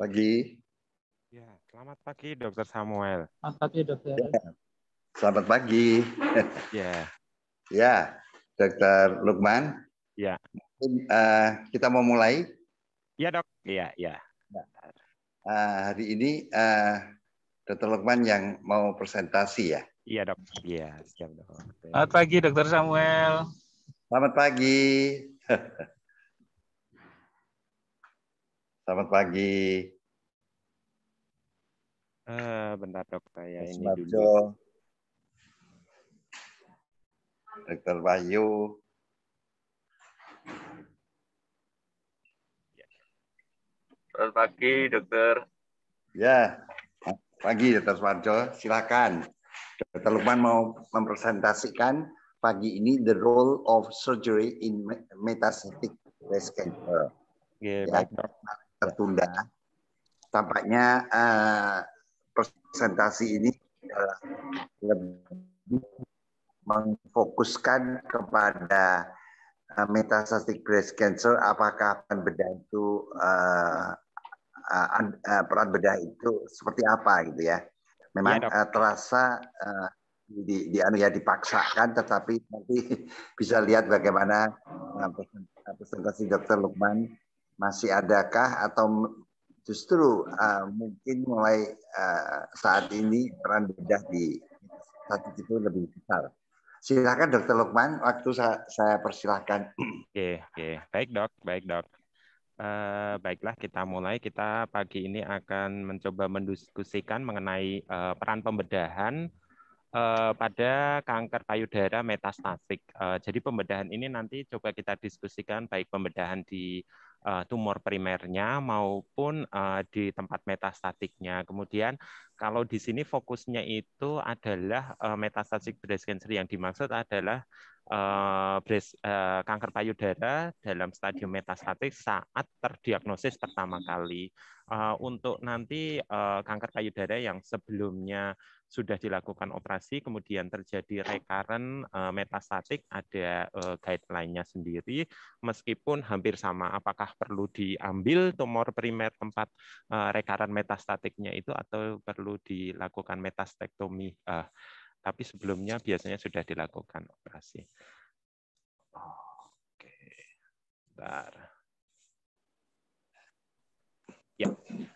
pagi. Ya, selamat pagi Dokter Samuel. Selamat pagi Dokter. Ya. Selamat pagi. Ya. ya, Dokter Lukman. Ya. Mungkin, uh, kita mau mulai. Ya dok. Iya, ya, ya. uh, hari ini uh, Dokter Lukman yang mau presentasi ya. Iya dok. Iya, Selamat pagi Dokter Samuel. Selamat pagi. Selamat pagi. Uh, bentar dok saya ini Marjo. dulu. Dokter Bayu. Selamat pagi, dokter. Ya, pagi dokter Swarjo. Silakan. Dokter Lukman mau mempresentasikan pagi ini the role of surgery in metastatic breast cancer. Yeah, ya, baik, dok tertunda. Tampaknya uh, presentasi ini uh, lebih memfokuskan kepada uh, eh, metastatic breast cancer, apakah peran bedah itu uh, uh, uh, peran bedah itu seperti apa gitu ya? Memang uh, terasa uh, di, di anu ya dipaksakan, tetapi nanti bisa lihat bagaimana uh, presentasi Dokter Lukman masih adakah atau justru uh, mungkin mulai uh, saat ini peran bedah di satu itu lebih besar. Silakan Dokter Lukman, waktu saya, saya persilahkan. Oke, oke, baik dok, baik dok. Uh, baiklah kita mulai. Kita pagi ini akan mencoba mendiskusikan mengenai uh, peran pembedahan uh, pada kanker payudara metastatik Uh, jadi pembedahan ini nanti coba kita diskusikan baik pembedahan di uh, tumor primernya maupun uh, di tempat metastatiknya. Kemudian kalau di sini fokusnya itu adalah uh, metastatic breast cancer yang dimaksud adalah Eh, eh, kanker payudara dalam stadium metastatik saat terdiagnosis pertama kali. Eh, untuk nanti kanker payudara yang sebelumnya sudah dilakukan operasi, kemudian terjadi rekaren metastatik, ada guideline-nya sendiri, meskipun hampir sama apakah perlu diambil tumor primer tempat rekaren metastatiknya itu atau perlu dilakukan metastektomi tapi sebelumnya biasanya sudah dilakukan operasi. Oke, bentar. Ya,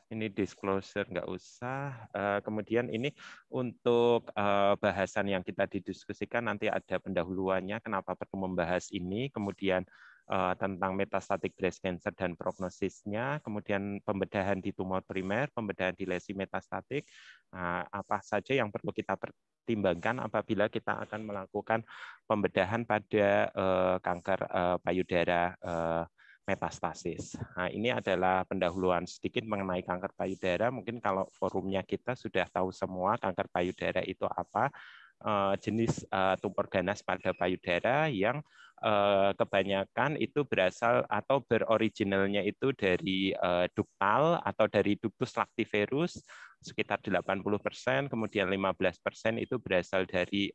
ini disclosure nggak usah. Eh, kemudian ini untuk eh, bahasan yang kita didiskusikan nanti ada pendahuluannya. Kenapa perlu membahas ini? Kemudian Eh, tentang metastatic breast cancer dan prognosisnya, kemudian pembedahan di tumor primer, pembedahan di lesi metastatik, nah, apa saja yang perlu kita pertimbangkan apabila kita akan melakukan pembedahan pada eh, kanker eh, payudara metastasis. Nah, ini adalah pendahuluan sedikit mengenai kanker payudara. Mungkin kalau forumnya kita sudah tahu semua kanker payudara itu apa, Eh, jenis eh, tumor ganas pada payudara yang eh, kebanyakan itu berasal atau beroriginalnya itu dari duktal atau dari ductus lactiferus sekitar 80%, kemudian 15% itu berasal dari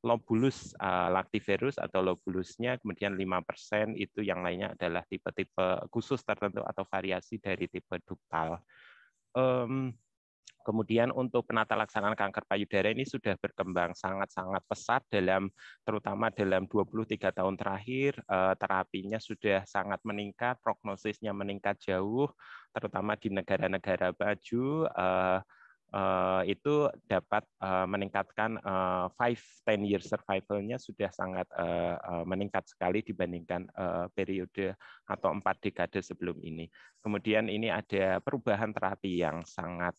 lobulus lactiferus atau lobulusnya, kemudian 5% itu yang lainnya adalah tipe-tipe khusus tertentu atau variasi dari tipe duktal. Kemudian untuk penata laksanaan kanker payudara ini sudah berkembang sangat-sangat pesat dalam terutama dalam 23 tahun terakhir eh, terapinya sudah sangat meningkat, prognosisnya meningkat jauh terutama di negara-negara maju -negara eh, Eh, itu dapat eh, meningkatkan eh, five ten year survivalnya sudah sangat meningkat sekali dibandingkan periode atau empat dekade sebelum ini. Kemudian ini ada perubahan terapi yang sangat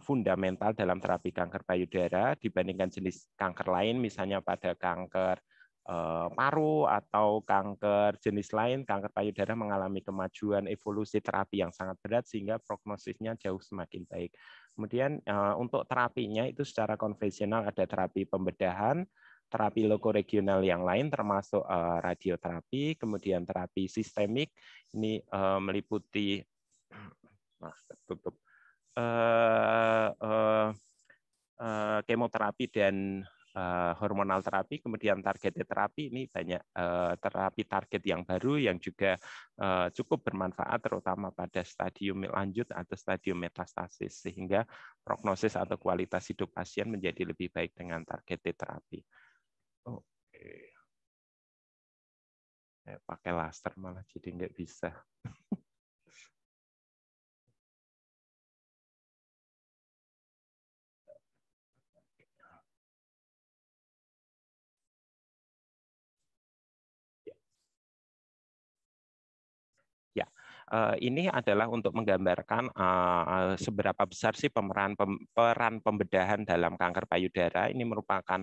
fundamental dalam terapi kanker payudara dibandingkan jenis kanker lain, misalnya pada kanker Eh, paru atau kanker jenis lain, kanker payudara mengalami kemajuan evolusi terapi yang sangat berat sehingga prognosisnya jauh semakin baik. Kemudian eh, untuk terapinya itu secara konvensional ada terapi pembedahan, terapi loko regional yang lain termasuk eh, radioterapi, kemudian terapi sistemik ini meliputi nah kemoterapi dan uh, hormonal terapi, kemudian target terapi ini banyak uh, terapi target yang baru yang juga uh, cukup bermanfaat terutama pada stadium lanjut atau stadium metastasis sehingga prognosis atau kualitas hidup pasien menjadi lebih baik dengan target terapi. Oke. Okay. Eh, pakai laser malah jadi nggak bisa. Eh, ini adalah untuk menggambarkan eh, eh, seberapa besar sih pemeran peran pembedahan dalam kanker payudara ini merupakan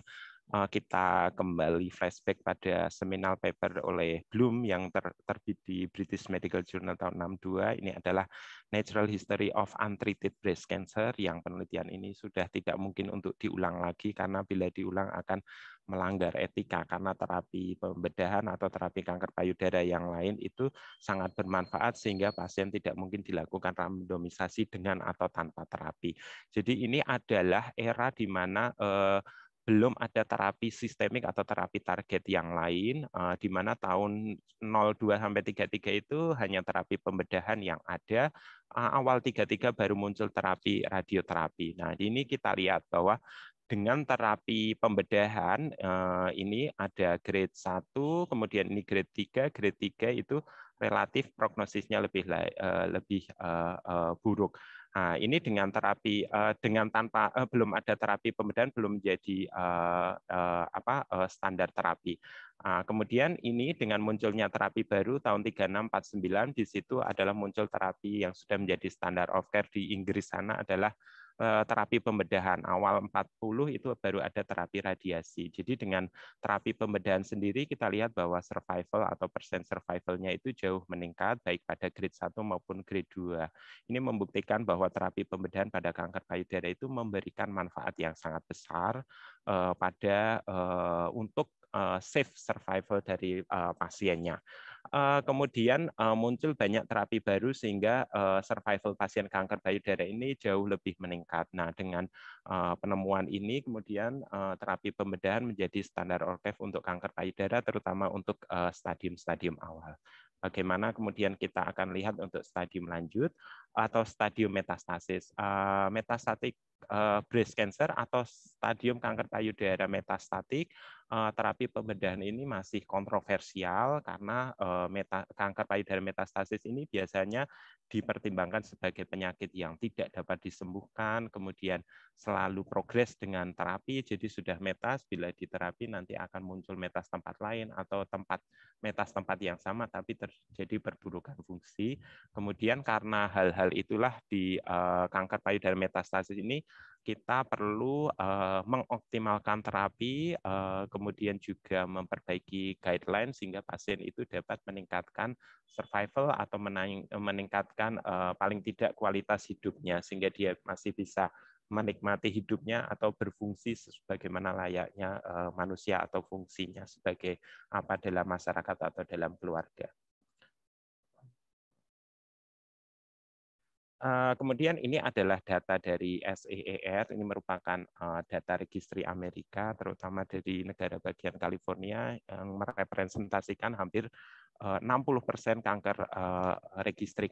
Eh, kita kembali flashback pada seminal paper oleh Bloom yang ter terbit di British Medical Journal tahun 62. Ini adalah Natural History of Untreated Breast Cancer yang penelitian ini sudah tidak mungkin untuk diulang lagi karena bila diulang akan melanggar etika karena terapi pembedahan atau terapi kanker payudara yang lain itu sangat bermanfaat sehingga pasien tidak mungkin dilakukan randomisasi dengan atau tanpa terapi. Jadi ini adalah era di mana eh, belum ada terapi sistemik atau terapi target yang lain, uh, di mana tahun 02 sampai 33 itu hanya terapi pembedahan yang ada. Uh, awal 33 baru muncul terapi radioterapi. Nah, ini kita lihat bahwa dengan terapi pembedahan uh, ini ada grade 1, kemudian ini grade 3, grade 3 itu relatif prognosisnya lebih uh, lebih uh, buruk. Nah, ini dengan terapi uh, dengan tanpa uh, belum ada terapi pembedahan belum menjadi uh, eh, apa uh, standar terapi. Nah, kemudian ini dengan munculnya terapi baru tahun 3649 di situ adalah muncul terapi yang sudah menjadi standar of care di Inggris sana adalah Eh, terapi pembedahan. Awal 40 itu baru ada terapi radiasi. Jadi dengan terapi pembedahan sendiri kita lihat bahwa survival atau persen survivalnya itu jauh meningkat baik pada grade 1 maupun grade 2. Ini membuktikan bahwa terapi pembedahan pada kanker payudara itu memberikan manfaat yang sangat besar eh, pada eh, untuk safe survival dari pasiennya. Eh, kemudian uh, muncul banyak terapi baru sehingga uh, survival pasien kanker payudara ini jauh lebih meningkat. Nah, dengan uh, penemuan ini kemudian uh, terapi pembedahan menjadi standar orkef untuk kanker payudara terutama untuk stadium stadium-stadium awal. Bagaimana kemudian kita akan lihat untuk stadium lanjut atau stadium metastasis. Uh, metastatik uh, breast cancer atau stadium kanker payudara metastatik uh, terapi pembedahan ini masih kontroversial karena uh, meta, kanker payudara metastasis ini biasanya dipertimbangkan sebagai penyakit yang tidak dapat disembuhkan, kemudian selalu progres dengan terapi, jadi sudah metas, bila diterapi nanti akan muncul metas tempat lain atau tempat metas tempat yang sama, tapi terjadi perburukan fungsi. Kemudian karena hal-hal itulah di uh, kanker payudara metastasis ini kita perlu uh, mengoptimalkan terapi, uh, kemudian juga memperbaiki guideline sehingga pasien itu dapat meningkatkan survival atau meningkatkan uh, paling tidak kualitas hidupnya sehingga dia masih bisa menikmati hidupnya atau berfungsi sebagaimana layaknya uh, manusia atau fungsinya sebagai apa dalam masyarakat atau dalam keluarga. Kemudian ini adalah data dari SEER, ini merupakan data registry Amerika, terutama dari negara bagian California yang merepresentasikan hampir 60 persen kanker registry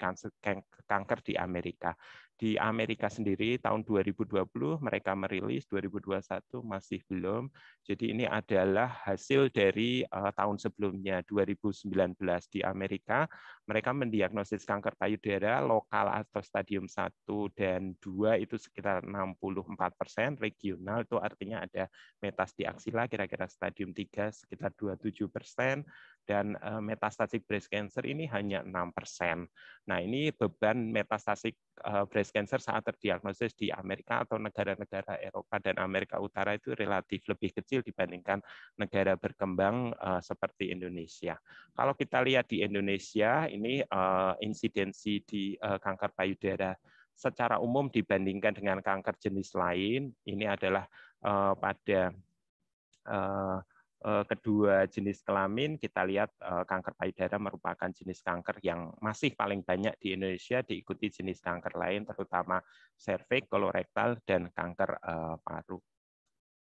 kanker di Amerika. Di Amerika sendiri tahun 2020 mereka merilis, 2021 masih belum. Jadi ini adalah hasil dari uh, tahun sebelumnya 2019 di Amerika. Mereka mendiagnosis kanker payudara lokal atau stadium 1 dan 2 itu sekitar 64 persen, regional itu artinya ada metas di aksila kira-kira stadium 3 sekitar 27 persen, dan eh, metastatic breast cancer ini hanya 6 persen. Nah ini beban metastatic eh, breast breast cancer saat terdiagnosis di Amerika atau negara-negara Eropa dan Amerika Utara itu relatif lebih kecil dibandingkan negara berkembang uh, seperti Indonesia. Kalau kita lihat di Indonesia, ini uh, insidensi di uh, kanker payudara secara umum dibandingkan dengan kanker jenis lain, ini adalah uh, pada uh, Eh, kedua jenis kelamin kita lihat eh, kanker payudara merupakan jenis kanker yang masih paling banyak di Indonesia diikuti jenis kanker lain terutama serviks, kolorektal dan kanker eh, paru.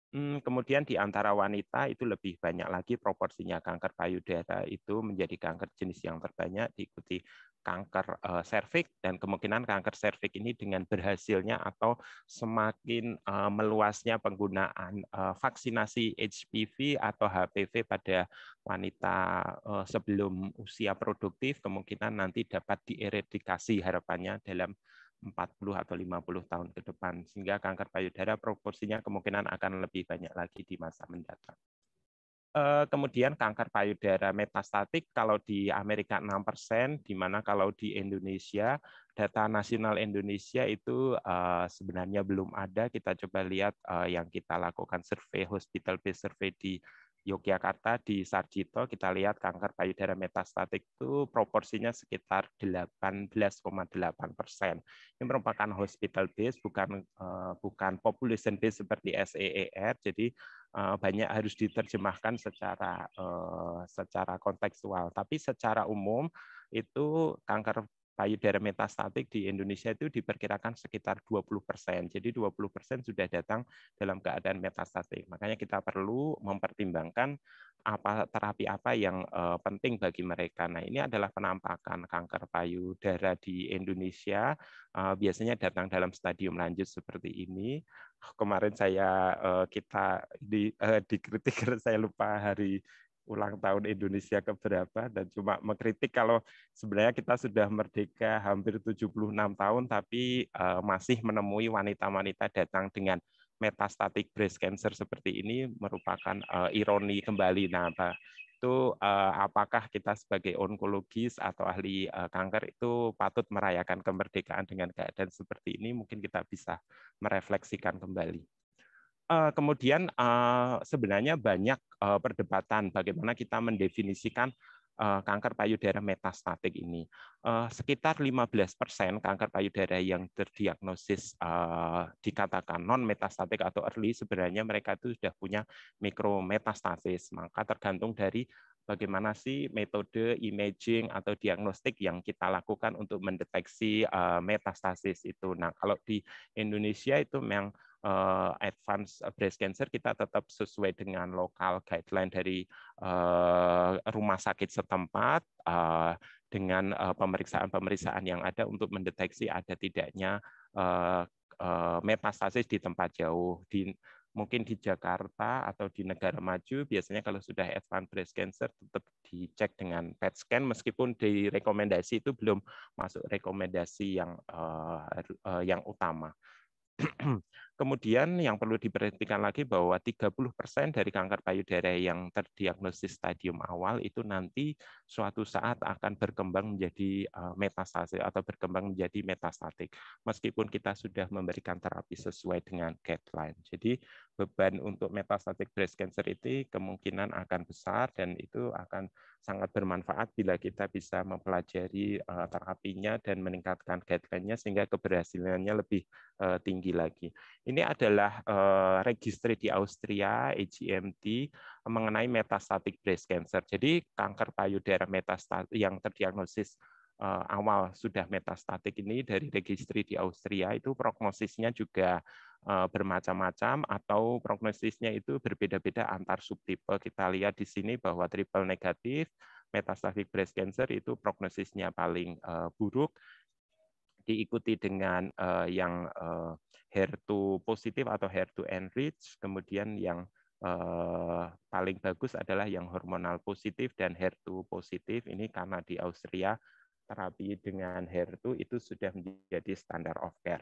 Hmm, kemudian di antara wanita itu lebih banyak lagi proporsinya kanker payudara itu menjadi kanker jenis yang terbanyak diikuti kanker uh, serviks dan kemungkinan kanker serviks ini dengan berhasilnya atau semakin eh, meluasnya penggunaan eh, vaksinasi HPV atau HPV pada wanita sebelum usia produktif kemungkinan nanti dapat dieredikasi harapannya dalam 40 atau 50 tahun ke depan sehingga kanker payudara proporsinya kemungkinan akan lebih banyak lagi di masa mendatang. Eh, kemudian kanker payudara metastatik kalau di Amerika 6 persen, di mana kalau di Indonesia data nasional Indonesia itu eh, sebenarnya belum ada. Kita coba lihat eh, yang kita lakukan survei hospital based survei di Yogyakarta di Sarjito kita lihat kanker payudara metastatik itu proporsinya sekitar 18,8 persen. Ini merupakan hospital base bukan bukan population base seperti SEER. Jadi Eh, banyak harus diterjemahkan secara eh, secara kontekstual. Tapi secara umum itu kanker payudara metastatik di Indonesia itu diperkirakan sekitar 20 persen. Jadi 20 persen sudah datang dalam keadaan metastatik. Makanya kita perlu mempertimbangkan apa terapi apa yang uh, penting bagi mereka. Nah ini adalah penampakan kanker payudara di Indonesia uh, biasanya datang dalam stadium lanjut seperti ini. Kemarin saya uh, kita di, uh, dikritik saya lupa hari ulang tahun Indonesia keberapa dan cuma mengkritik kalau sebenarnya kita sudah merdeka hampir 76 tahun tapi uh, masih menemui wanita-wanita datang dengan metastatik breast cancer seperti ini merupakan uh, ironi kembali. Nah, Pak, itu uh, apakah kita sebagai onkologis atau ahli uh, kanker itu patut merayakan kemerdekaan dengan keadaan seperti ini? Mungkin kita bisa merefleksikan kembali. Eh, kemudian eh, sebenarnya banyak eh, perdebatan bagaimana kita mendefinisikan kanker payudara metastatik ini. sekitar 15% persen kanker payudara yang terdiagnosis dikatakan non metastatik atau early sebenarnya mereka itu sudah punya mikrometastasis. Maka tergantung dari bagaimana sih metode imaging atau diagnostik yang kita lakukan untuk mendeteksi metastasis itu. Nah, kalau di Indonesia itu memang uh, advance breast cancer kita tetap sesuai dengan lokal guideline dari uh, rumah sakit setempat uh, dengan pemeriksaan-pemeriksaan yang ada untuk mendeteksi ada tidaknya uh, uh, metastasis di tempat jauh di mungkin di Jakarta atau di negara maju biasanya kalau sudah advanced breast cancer tetap dicek dengan PET scan meskipun di rekomendasi itu belum masuk rekomendasi yang uh, uh, yang utama. Kemudian yang perlu diperhatikan lagi bahwa 30% dari kanker payudara yang terdiagnosis stadium awal itu nanti suatu saat akan berkembang menjadi eh, metastase atau berkembang menjadi metastatik meskipun kita sudah memberikan terapi sesuai dengan guideline. Jadi beban untuk metastatik breast cancer itu kemungkinan akan besar dan itu akan sangat bermanfaat bila kita bisa mempelajari eh, terapinya dan meningkatkan guideline-nya sehingga keberhasilannya lebih eh, tinggi lagi ini adalah uh, registry di Austria, EGMT, mengenai metastatic breast cancer. Jadi kanker payudara metastatik yang terdiagnosis uh, awal sudah metastatik ini dari registry di Austria itu prognosisnya juga uh, bermacam-macam atau prognosisnya itu berbeda-beda antar subtipe. Kita lihat di sini bahwa triple negatif metastatic breast cancer itu prognosisnya paling uh, buruk, diikuti dengan uh, yang uh, eh, HER2 positif atau HER2 enriched, kemudian yang uh, paling bagus adalah yang hormonal positif dan HER2 positif. Ini karena di Austria terapi dengan HER2 itu sudah menjadi standar of care.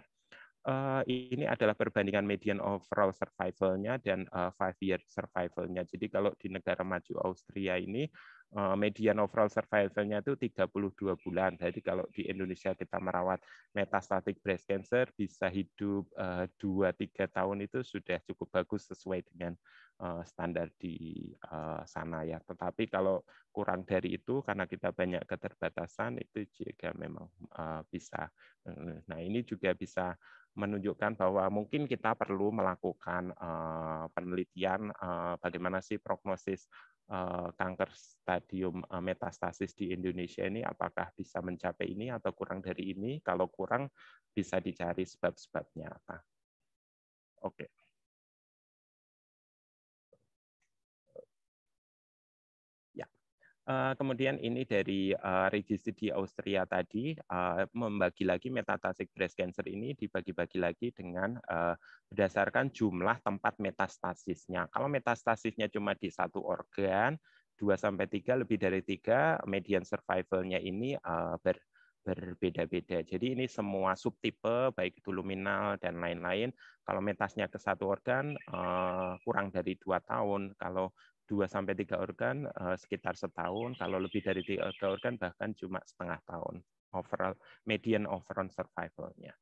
Uh, ini adalah perbandingan median overall survival-nya dan uh, five year survival-nya. Jadi kalau di negara maju Austria ini Eh, median overall survival-nya itu 32 bulan. Jadi kalau di Indonesia kita merawat metastatic breast cancer bisa hidup uh, eh, 2-3 tahun itu sudah cukup bagus sesuai dengan eh, standar di sana ya. Tetapi kalau kurang dari itu karena kita banyak keterbatasan itu juga memang bisa. Nah, ini juga bisa menunjukkan bahwa mungkin kita perlu melakukan penelitian bagaimana sih prognosis Eh, kanker stadium eh, metastasis di Indonesia ini apakah bisa mencapai ini atau kurang dari ini? Kalau kurang, bisa dicari sebab-sebabnya apa. Oke. Okay. Eh, kemudian ini dari uh, registry di Austria tadi uh, membagi lagi metastatic breast cancer ini dibagi-bagi lagi dengan uh, berdasarkan jumlah tempat metastasisnya. Kalau metastasisnya cuma di satu organ, 2 sampai 3 lebih dari tiga median survivalnya ini uh, ber berbeda-beda. Jadi ini semua subtipe baik itu luminal dan lain-lain. Kalau metasnya ke satu organ kurang dari dua tahun, kalau dua sampai tiga organ uh, sekitar setahun, kalau lebih dari tiga organ bahkan cuma setengah tahun overall median overall survivalnya.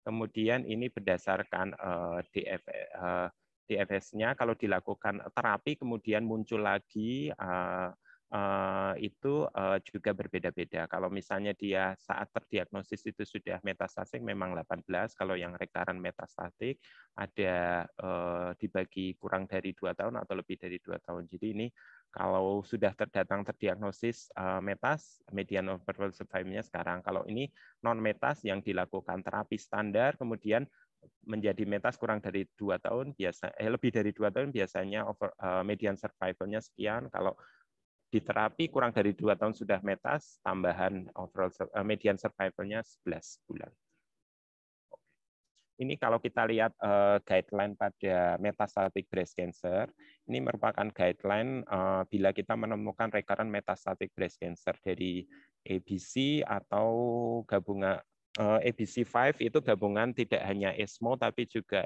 Kemudian ini berdasarkan uh, eh, DF, uh, eh, DFS-nya kalau dilakukan terapi kemudian muncul lagi uh, Eh, itu eh, juga berbeda-beda. Kalau misalnya dia saat terdiagnosis itu sudah metastatik memang 18, kalau yang rekaran metastatik ada eh, dibagi kurang dari dua tahun atau lebih dari dua tahun. Jadi ini kalau sudah terdatang terdiagnosis uh, metas, median overall survival-nya sekarang. Kalau ini non metas yang dilakukan terapi standar, kemudian menjadi metas kurang dari dua tahun biasa, eh, lebih dari dua tahun biasanya over, uh, median survivalnya sekian. Kalau di terapi kurang dari dua tahun sudah metas, tambahan overall eh, median survivalnya 11 bulan. Ini kalau kita lihat eh, guideline pada metastatic breast cancer, ini merupakan guideline eh, bila kita menemukan rekaran metastatic breast cancer dari ABC atau gabungan ABC5 itu gabungan tidak hanya ESMO tapi juga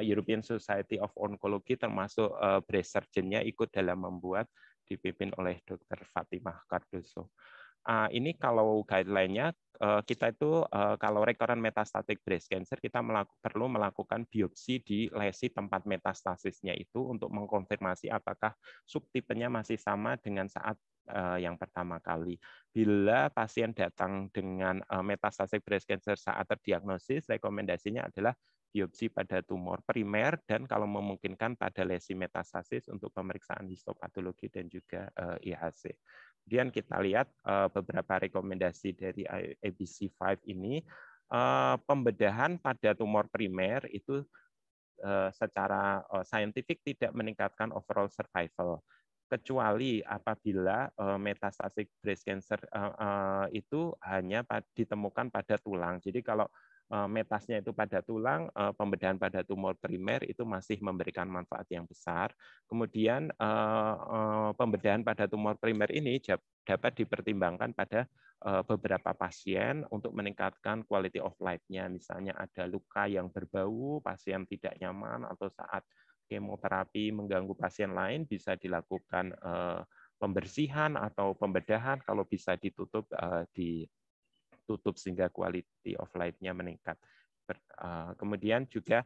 European Society of Oncology termasuk breast surgeon-nya ikut dalam membuat dipimpin oleh Dr. Fatimah Cardoso. Uh, ah, ini kalau guideline-nya uh, kita itu uh, kalau rekoran metastatic breast cancer kita melaku, perlu melakukan biopsi di lesi tempat metastasisnya itu untuk mengkonfirmasi apakah subtipenya masih sama dengan saat eh, yang pertama kali. Bila pasien datang dengan metastatic breast cancer saat terdiagnosis, rekomendasinya adalah biopsi pada tumor primer dan kalau memungkinkan pada lesi metastasis untuk pemeriksaan histopatologi dan juga eh, IHC. Kemudian kita lihat eh, beberapa rekomendasi dari ABC5 ini eh, pembedahan pada tumor primer itu secara saintifik tidak meningkatkan overall survival kecuali apabila uh, metastatic breast cancer uh, uh, itu hanya ditemukan pada tulang. Jadi kalau Eh, metasnya itu pada tulang, eh, pembedahan pada tumor primer itu masih memberikan manfaat yang besar. Kemudian eh, pembedahan pada tumor primer ini dapat dipertimbangkan pada beberapa pasien untuk meningkatkan quality of life-nya. Misalnya ada luka yang berbau, pasien tidak nyaman atau saat kemoterapi mengganggu pasien lain bisa dilakukan pembersihan atau pembedahan kalau bisa ditutup di tutup sehingga quality of life-nya meningkat. Eh, kemudian juga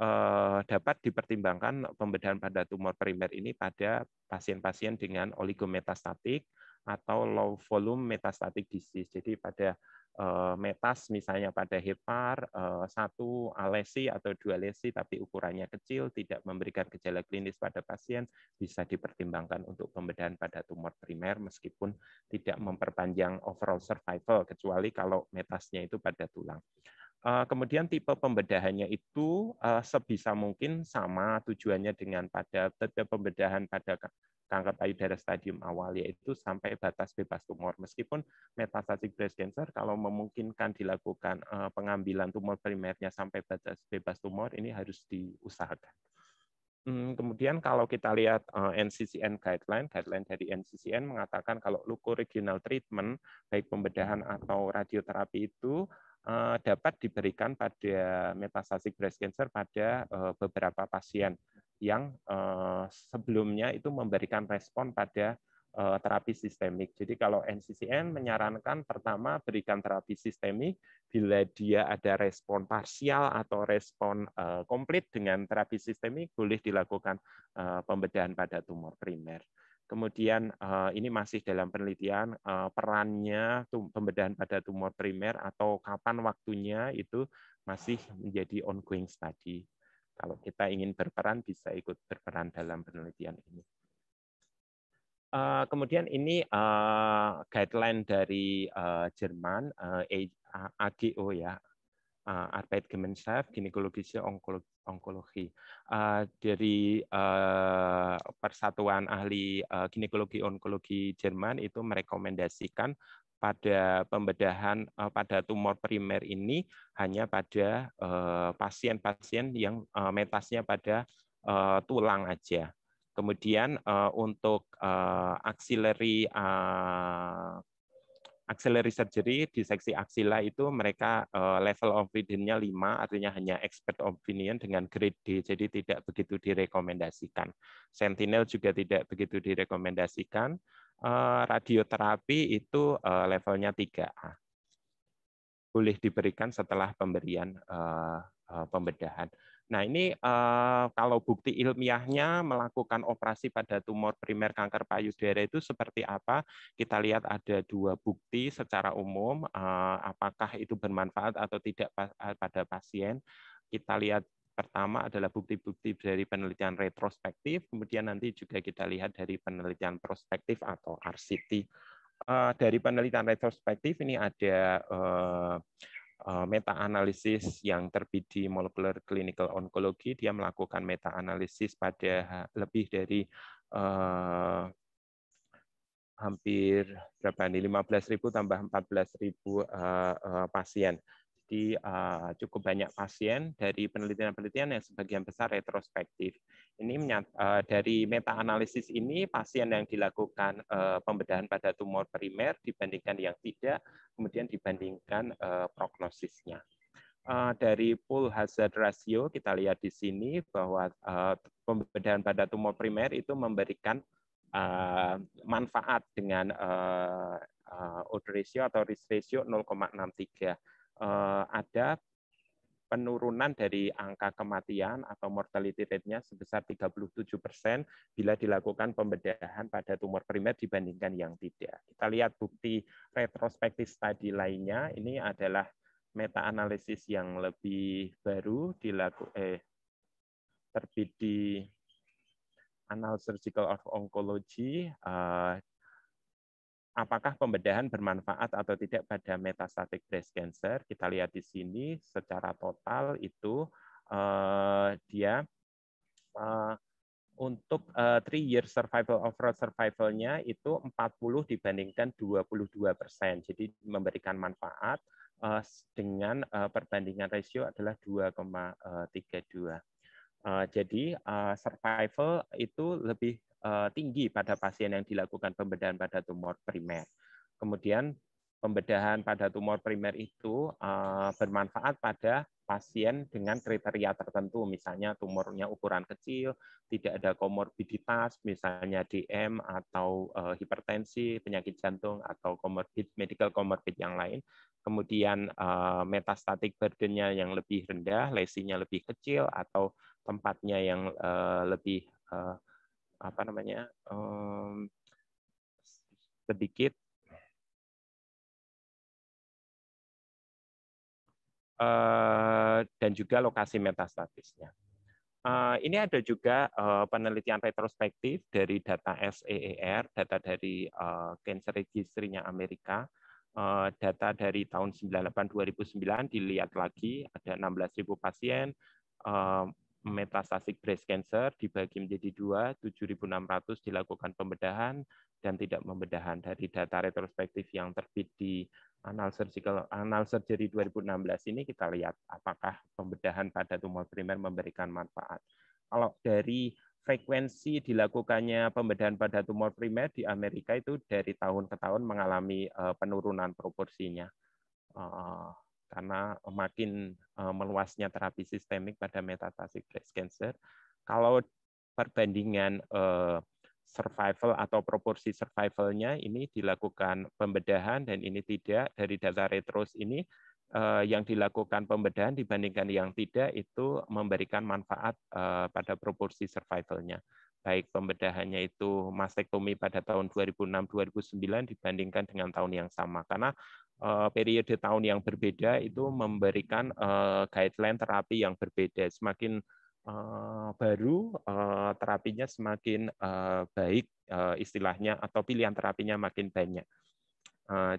eh, dapat dipertimbangkan pembedahan pada tumor primer ini pada pasien-pasien dengan oligometastatik atau low volume metastatic disease. Jadi pada eh, metas misalnya pada hepar eh, satu alesi atau dua lesi tapi ukurannya kecil tidak memberikan gejala klinis pada pasien bisa dipertimbangkan untuk pembedahan pada tumor primer meskipun tidak memperpanjang overall survival kecuali kalau metasnya itu pada tulang. Eh, kemudian tipe pembedahannya itu eh, sebisa mungkin sama tujuannya dengan pada tipe pembedahan pada kanker payudara stadium awal yaitu sampai batas bebas tumor. Meskipun metastatic breast cancer kalau memungkinkan dilakukan eh, pengambilan tumor primernya sampai batas bebas tumor ini harus diusahakan. Hmm, kemudian kalau kita lihat NCCN guideline, guideline dari NCCN mengatakan kalau regional treatment baik pembedahan atau radioterapi itu Eh, dapat diberikan pada metastatic breast cancer pada eh, beberapa pasien yang eh, sebelumnya itu memberikan respon pada terapi sistemik. Jadi kalau NCCN menyarankan pertama berikan terapi sistemik bila dia ada respon parsial atau respon komplit dengan terapi sistemik boleh dilakukan pembedahan pada tumor primer. Kemudian eh, ini masih dalam penelitian eh, perannya pembedahan pada tumor primer atau kapan waktunya itu masih menjadi ongoing study. Kalau kita ingin berperan bisa ikut berperan dalam penelitian ini. Eh, kemudian ini guideline dari Jerman AGO ya Arbeitgemeinschaft Ginekologische Onkologie onkologi. Uh, dari uh, Persatuan Ahli uh, Ginekologi Onkologi Jerman itu merekomendasikan pada pembedahan uh, pada tumor primer ini hanya pada pasien-pasien uh, yang uh, metasnya pada uh, tulang aja. Kemudian uh, untuk uh, uh, Axillary surgery di seksi aksila itu mereka uh, level of opinion-nya 5, artinya hanya expert opinion dengan grade D, jadi tidak begitu direkomendasikan. Sentinel juga tidak begitu direkomendasikan. Uh, radioterapi itu uh, levelnya 3A. Boleh diberikan setelah pemberian uh, uh, pembedahan. Nah, ini uh, kalau bukti ilmiahnya melakukan operasi pada tumor primer kanker payudara itu seperti apa? Kita lihat ada dua bukti secara umum, uh, apakah itu bermanfaat atau tidak pada pasien. Kita lihat pertama adalah bukti-bukti dari penelitian retrospektif, kemudian nanti juga kita lihat dari penelitian prospektif atau RCT. Uh, dari penelitian retrospektif ini ada uh, Eh, meta-analisis yang terbit di Molecular Clinical Oncology. Dia melakukan meta-analisis pada lebih dari uh, hampir berapa nih 15.000 tambah 14.000 uh, uh, pasien di uh, eh, cukup banyak pasien dari penelitian-penelitian yang sebagian besar retrospektif. Ini menyat, uh, dari meta-analisis ini pasien yang dilakukan uh, pembedahan pada tumor primer dibandingkan yang tidak, kemudian dibandingkan uh, prognosisnya. Uh, dari pool hazard ratio kita lihat di sini bahwa uh, pembedahan pada tumor primer itu memberikan uh, manfaat dengan uh, uh, odds ratio atau risk ratio 0,63 Eh, ada penurunan dari angka kematian atau mortality rate-nya sebesar 37 persen bila dilakukan pembedahan pada tumor primer dibandingkan yang tidak. Kita lihat bukti retrospektif study lainnya. Ini adalah meta-analisis yang lebih baru dilaku, eh, terbit di Annals Surgical of Oncology eh, apakah pembedahan bermanfaat atau tidak pada metastatic breast cancer. Kita lihat di sini secara total itu uh, dia uh, untuk uh, three year survival overall survivalnya itu 40 dibandingkan 22 persen, jadi memberikan manfaat uh, dengan uh, perbandingan rasio adalah 2,32. Uh, jadi uh, survival itu lebih uh, tinggi pada pasien yang dilakukan pembedahan pada tumor primer. Kemudian pembedahan pada tumor primer itu uh, bermanfaat pada pasien dengan kriteria tertentu, misalnya tumornya ukuran kecil, tidak ada komorbiditas, misalnya DM atau uh, hipertensi, penyakit jantung atau komorbid medical komorbid yang lain. Kemudian uh, eh, metastatik burden-nya yang lebih rendah, lesinya lebih kecil atau tempatnya yang uh, lebih uh, apa namanya? Um, sedikit Eh, dan juga lokasi metastatisnya. Eh, ini ada juga eh, penelitian retrospektif dari data SEER, data dari Cancer Registry-nya Amerika, data dari tahun 98-2009 dilihat lagi ada 16.000 pasien, metastatik breast cancer dibagi menjadi dua, 7.600 dilakukan pembedahan dan tidak pembedahan dari data retrospektif yang terbit di anal surgical anal surgery 2016 ini kita lihat apakah pembedahan pada tumor primer memberikan manfaat. Kalau dari frekuensi dilakukannya pembedahan pada tumor primer di Amerika itu dari tahun ke tahun mengalami eh, penurunan proporsinya. Eh, karena makin eh, meluasnya terapi sistemik pada metastatic breast cancer. Kalau perbandingan eh, survival atau proporsi survivalnya ini dilakukan pembedahan dan ini tidak dari data retros ini eh, yang dilakukan pembedahan dibandingkan yang tidak itu memberikan manfaat pada proporsi survivalnya baik pembedahannya itu mastektomi pada tahun 2006-2009 dibandingkan dengan tahun yang sama karena Eh, periode tahun yang berbeda itu memberikan eh, guideline terapi yang berbeda. Semakin eh, baru terapinya semakin baik istilahnya atau pilihan terapinya makin banyak.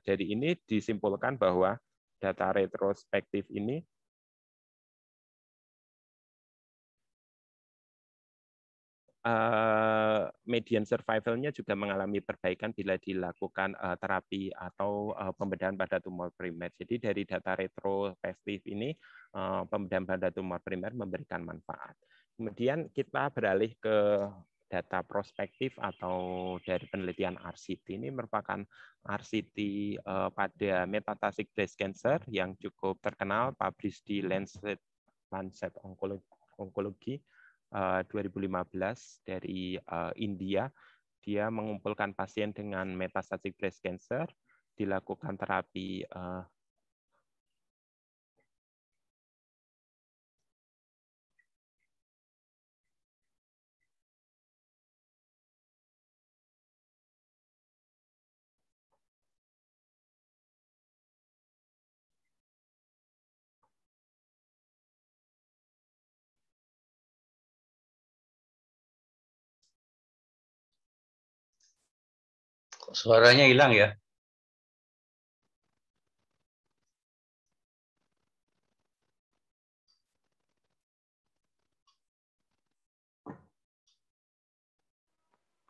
Jadi ini disimpulkan bahwa data retrospektif ini uh, median survivalnya juga mengalami perbaikan bila dilakukan uh, terapi atau uh, eh, pembedahan pada tumor primer. Jadi dari data retrospektif ini uh, pembedahan pada tumor primer memberikan manfaat. Kemudian kita beralih ke data prospektif atau dari penelitian RCT ini merupakan RCT uh, pada metastatic breast cancer yang cukup terkenal published di Lancet Lancet Onkologi, Onkologi 2015 eh, dari uh, India. Dia mengumpulkan pasien dengan metastatic breast cancer, dilakukan terapi uh, Suaranya hilang ya?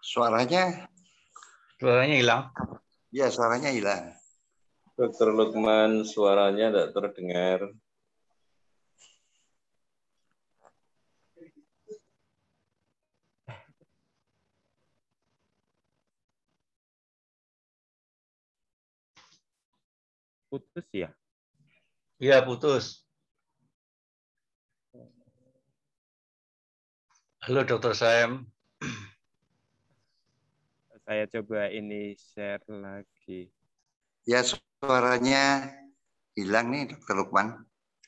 Suaranya? Suaranya hilang. Ya, suaranya hilang. Dokter Lukman, suaranya tidak terdengar. putus ya? Iya, putus. Halo Dokter Sam. Saya coba ini share lagi. Ya, suaranya hilang nih Dokter Lukman.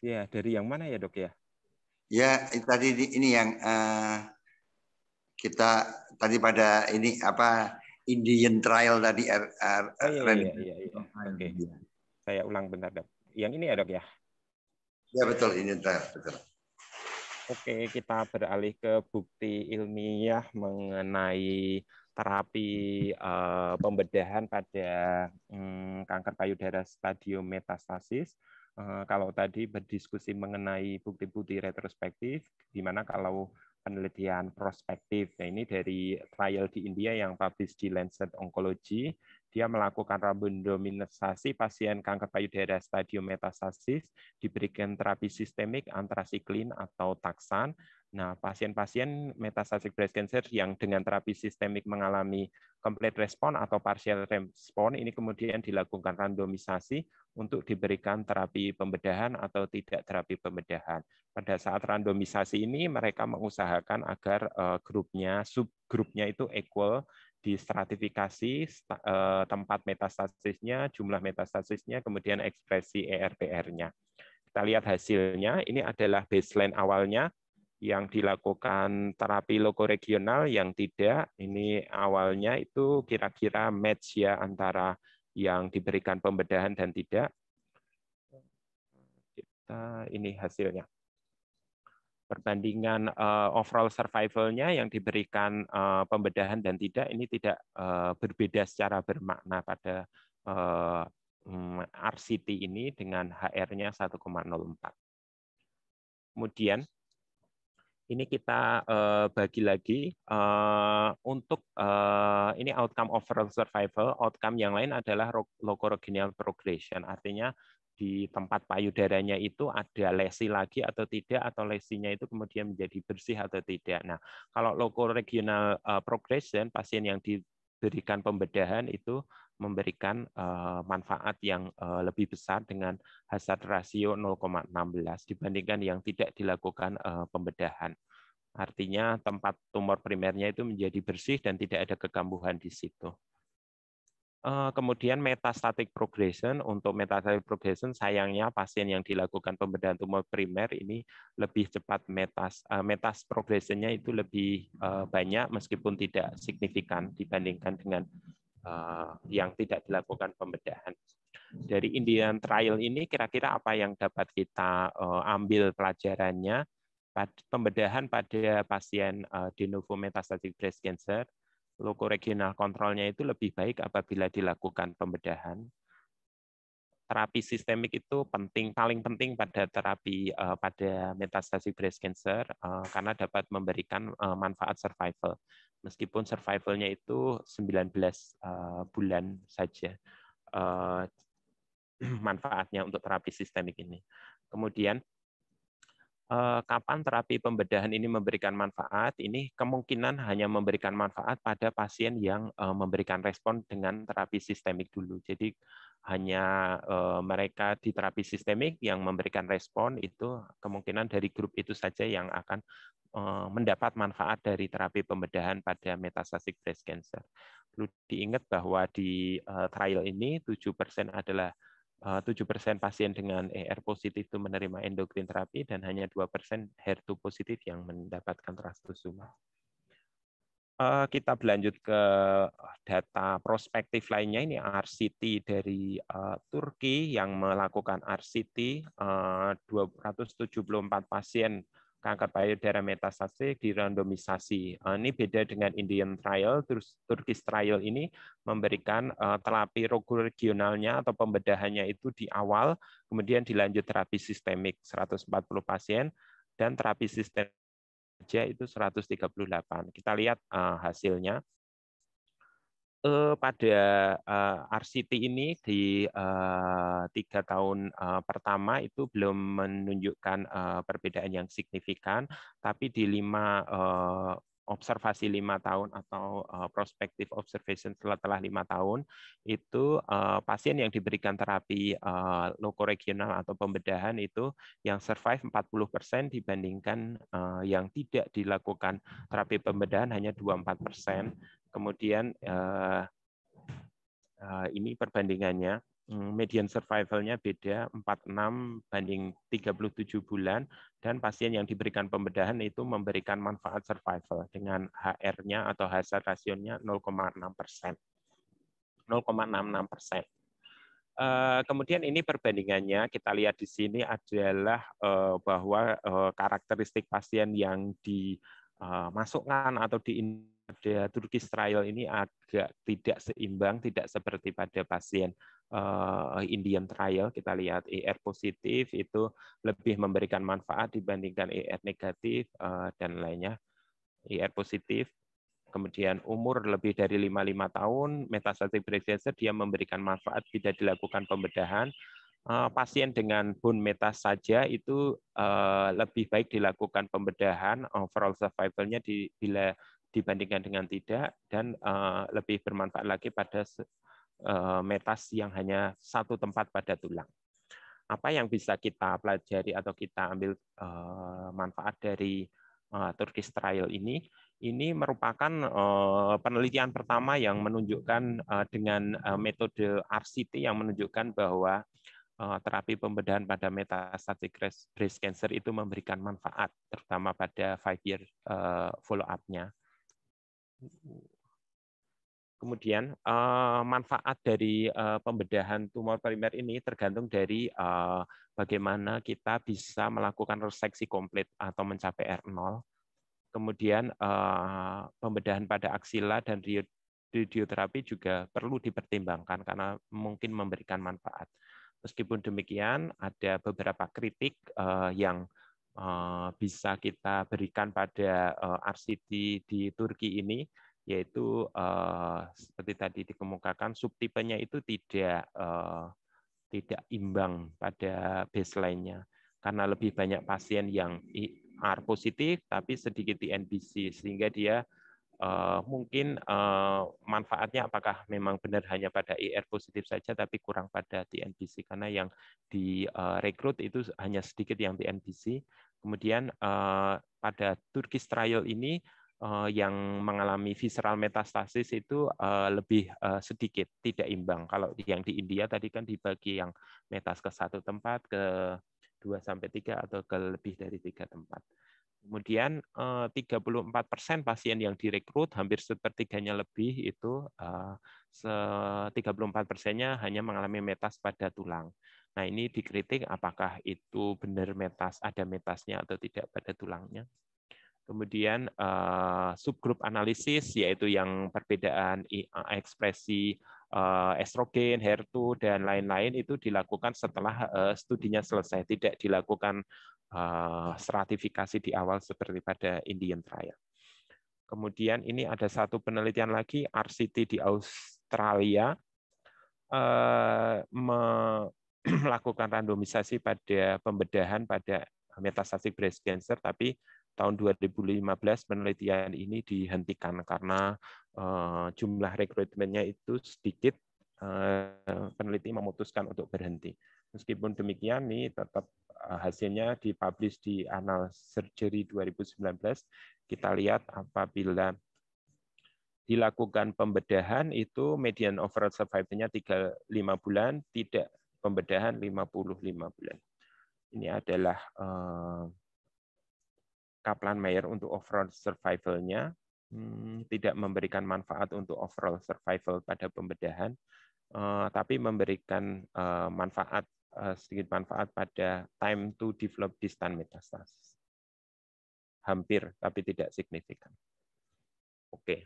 Ya, dari yang mana ya dok ya? Ya, tadi ini yang uh, kita tadi pada ini apa Indian Trial tadi. R, R, oh, iya, iya, iya, iya. Okay. Saya ulang bentar, Dok. Yang ini ya, Dok ya? Ya, betul. Ini betul. Oke, kita beralih ke bukti ilmiah mengenai terapi uh, pembedahan pada um, kanker payudara stadium metastasis. Uh, kalau tadi berdiskusi mengenai bukti-bukti retrospektif, di mana kalau penelitian prospektif, ya ini dari trial di India yang publish di Lancet Oncology, dia melakukan randomisasi pasien kanker payudara stadium metastasis diberikan terapi sistemik antrasiklin atau taksan. Nah, pasien-pasien metastatic breast cancer yang dengan terapi sistemik mengalami complete response atau partial response ini kemudian dilakukan randomisasi untuk diberikan terapi pembedahan atau tidak terapi pembedahan. Pada saat randomisasi ini mereka mengusahakan agar eh, grupnya subgrupnya itu equal distratifikasi eh, tempat metastasisnya, jumlah metastasisnya, kemudian ekspresi erpr nya Kita lihat hasilnya, ini adalah baseline awalnya yang dilakukan terapi loko regional yang tidak. Ini awalnya itu kira-kira match ya antara yang diberikan pembedahan dan tidak. Kita ini hasilnya perbandingan uh, eh, overall survivalnya yang diberikan uh, pembedahan dan tidak ini tidak uh, berbeda secara bermakna pada uh, mm, RCT ini dengan HR-nya 1,04. Kemudian ini kita uh, bagi lagi uh, untuk uh, ini outcome overall survival, outcome yang lain adalah locorogeneal progression, artinya di tempat payudaranya itu ada lesi lagi atau tidak atau lesinya itu kemudian menjadi bersih atau tidak. Nah, kalau local regional eh, progression pasien yang diberikan pembedahan itu memberikan eh, manfaat yang eh, lebih besar dengan hazard rasio 0,16 dibandingkan yang tidak dilakukan pembedahan. Artinya tempat tumor primernya itu menjadi bersih dan tidak ada kekambuhan di situ. Eh, kemudian metastatic progression untuk metastatic progression sayangnya pasien yang dilakukan pembedahan tumor primer ini lebih cepat metas eh, metas progressionnya itu lebih eh, banyak meskipun tidak signifikan dibandingkan dengan yang tidak dilakukan pembedahan. Dari Indian Trial ini kira-kira apa yang dapat kita ambil pelajarannya? Pembedahan pada pasien de novo metastatic breast cancer loko regional kontrolnya itu lebih baik apabila dilakukan pembedahan. Terapi sistemik itu penting, paling penting pada terapi uh, pada metastasi breast cancer uh, karena dapat memberikan uh, manfaat survival. Meskipun survivalnya itu 19 uh, bulan saja uh, manfaatnya untuk terapi sistemik ini. Kemudian Eh, kapan terapi pembedahan ini memberikan manfaat, ini kemungkinan hanya memberikan manfaat pada pasien yang eh, memberikan respon dengan terapi sistemik dulu. Jadi hanya eh, mereka di terapi sistemik yang memberikan respon itu kemungkinan dari grup itu saja yang akan mendapat manfaat dari terapi pembedahan pada metastatic breast cancer. Perlu diingat bahwa di trial ini 7% adalah Eh, tujuh persen pasien dengan ER positif itu menerima endokrin terapi dan hanya dua persen HER2 positif yang mendapatkan trastuzumab. Eh, kita berlanjut ke data prospektif lainnya, ini RCT dari eh, Turki yang melakukan RCT 274 pasien kanker payudara metastase di randomisasi. Eh, ini beda dengan Indian trial, terus Turkish trial ini memberikan eh, terapi regionalnya atau pembedahannya itu di awal, kemudian dilanjut terapi sistemik 140 pasien dan terapi sistemik itu 138. Kita lihat eh, hasilnya uh, pada uh, eh, RCT ini di eh, tiga tahun uh, pertama itu belum menunjukkan uh, perbedaan yang signifikan, tapi di lima uh, observasi lima tahun atau uh, prospective observation setelah lima tahun itu uh, pasien yang diberikan terapi uh, lokoregional atau pembedahan itu yang survive 40% dibandingkan uh, yang tidak dilakukan terapi pembedahan hanya 24% Kemudian uh, uh, ini perbandingannya, hmm, median survivalnya beda 46 banding 37 bulan dan pasien yang diberikan pembedahan itu memberikan manfaat survival dengan HR-nya atau hazard rasionya 0,6 persen. 0,66 persen. Eh, kemudian ini perbandingannya kita lihat di sini adalah bahwa karakteristik pasien yang di Eh, masukkan atau di pada Turki trial ini agak tidak seimbang, tidak seperti pada pasien uh, Indian trial. Kita lihat ER positif itu lebih memberikan manfaat dibandingkan ER negatif uh, dan lainnya. ER positif, kemudian umur lebih dari 55 tahun, metastatic breast cancer, dia memberikan manfaat tidak dilakukan pembedahan. Eh, pasien dengan bone metas saja itu eh, lebih baik dilakukan pembedahan overall survivalnya di, bila dibandingkan dengan tidak dan eh, lebih bermanfaat lagi pada metas yang hanya satu tempat pada tulang. Apa yang bisa kita pelajari atau kita ambil manfaat dari Turkish Trial ini? Ini merupakan penelitian pertama yang menunjukkan dengan metode RCT yang menunjukkan bahwa Eh, terapi pembedahan pada metastatic breast cancer itu memberikan manfaat, terutama pada five year eh, follow up-nya. Kemudian eh, manfaat dari pembedahan tumor primer ini tergantung dari bagaimana kita bisa melakukan reseksi komplit atau mencapai R0. Kemudian pembedahan pada aksila dan radioterapi juga perlu dipertimbangkan karena mungkin memberikan manfaat. Meskipun demikian, ada beberapa kritik eh, yang eh, bisa kita berikan pada eh, RCT di Turki ini, yaitu seperti tadi dikemukakan subtipenya itu tidak tidak imbang pada baseline-nya karena lebih banyak pasien yang IR positif tapi sedikit di NBC sehingga dia Uh, mungkin uh, manfaatnya apakah memang benar hanya pada IR positif saja tapi kurang pada TNBC karena yang direkrut eh, itu hanya sedikit yang TNBC. Kemudian uh, pada Turkish trial ini uh, yang mengalami visceral metastasis itu uh, lebih uh, sedikit, tidak imbang. Kalau yang di India tadi kan dibagi yang metas ke satu tempat, ke dua sampai tiga atau ke lebih dari tiga tempat. Kemudian 34 eh, persen pasien yang direkrut hampir sepertiganya lebih itu 34 eh, persennya hanya mengalami metas pada tulang. Nah ini dikritik apakah itu benar metas ada metasnya atau tidak pada tulangnya. Kemudian eh, subgrup analisis yaitu yang perbedaan ekspresi estrogen, HER2 dan lain-lain itu dilakukan setelah studinya selesai, tidak dilakukan Eh, stratifikasi di awal seperti pada Indian Trial. Kemudian ini ada satu penelitian lagi RCT di Australia eh, melakukan randomisasi pada pembedahan pada metastatic breast cancer, tapi tahun 2015 penelitian ini dihentikan karena eh, jumlah rekrutmennya itu sedikit, peneliti memutuskan untuk berhenti. Meskipun demikian nih tetap eh, hasilnya dipublish di Anal Surgery 2019. Kita lihat apabila dilakukan pembedahan itu median overall survival-nya 35 bulan, tidak pembedahan 55 bulan. Ini adalah eh, kaplan meyer untuk overall survival-nya, hmm, tidak memberikan manfaat untuk overall survival pada pembedahan, eh, tapi memberikan manfaat Eh, sedikit manfaat pada time to develop distant metastasis. Hampir, tapi tidak signifikan. Oke.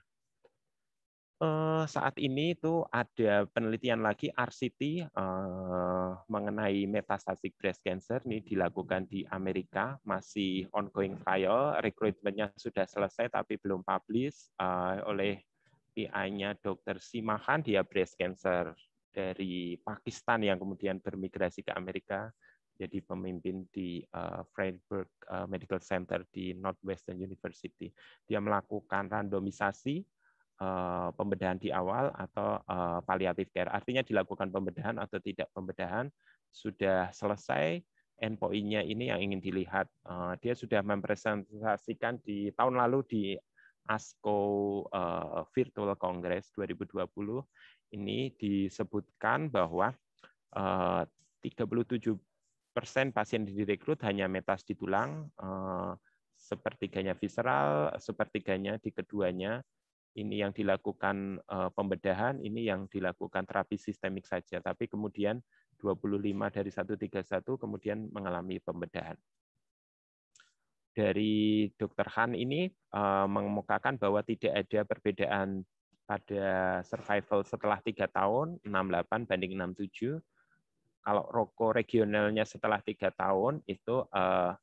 Eh, saat ini itu ada penelitian lagi RCT eh, mengenai metastatic breast cancer. Ini dilakukan di Amerika, masih ongoing trial. Rekrutmennya sudah selesai tapi belum publish oleh PI-nya Dr. Simahan, dia breast cancer dari Pakistan yang kemudian bermigrasi ke Amerika jadi pemimpin di uh, eh, Frankfurt uh, eh, Medical Center di Northwestern University. Dia melakukan randomisasi uh, pembedahan di awal atau uh, palliative care. Artinya dilakukan pembedahan atau tidak pembedahan sudah selesai endpoint-nya ini yang ingin dilihat. Uh, dia sudah mempresentasikan di tahun lalu di ASCO uh, Virtual Congress 2020 ini disebutkan bahwa 37 eh, persen pasien yang direkrut hanya metas di tulang, eh, sepertiganya visceral, sepertiganya di keduanya. Ini yang dilakukan eh, pembedahan, ini yang dilakukan terapi sistemik saja. Tapi kemudian 25 dari 131 kemudian mengalami pembedahan. Dari Dokter Han ini mengemukakan bahwa tidak ada perbedaan pada survival setelah tiga tahun 68 banding 67 kalau rokok regionalnya setelah tiga tahun itu uh,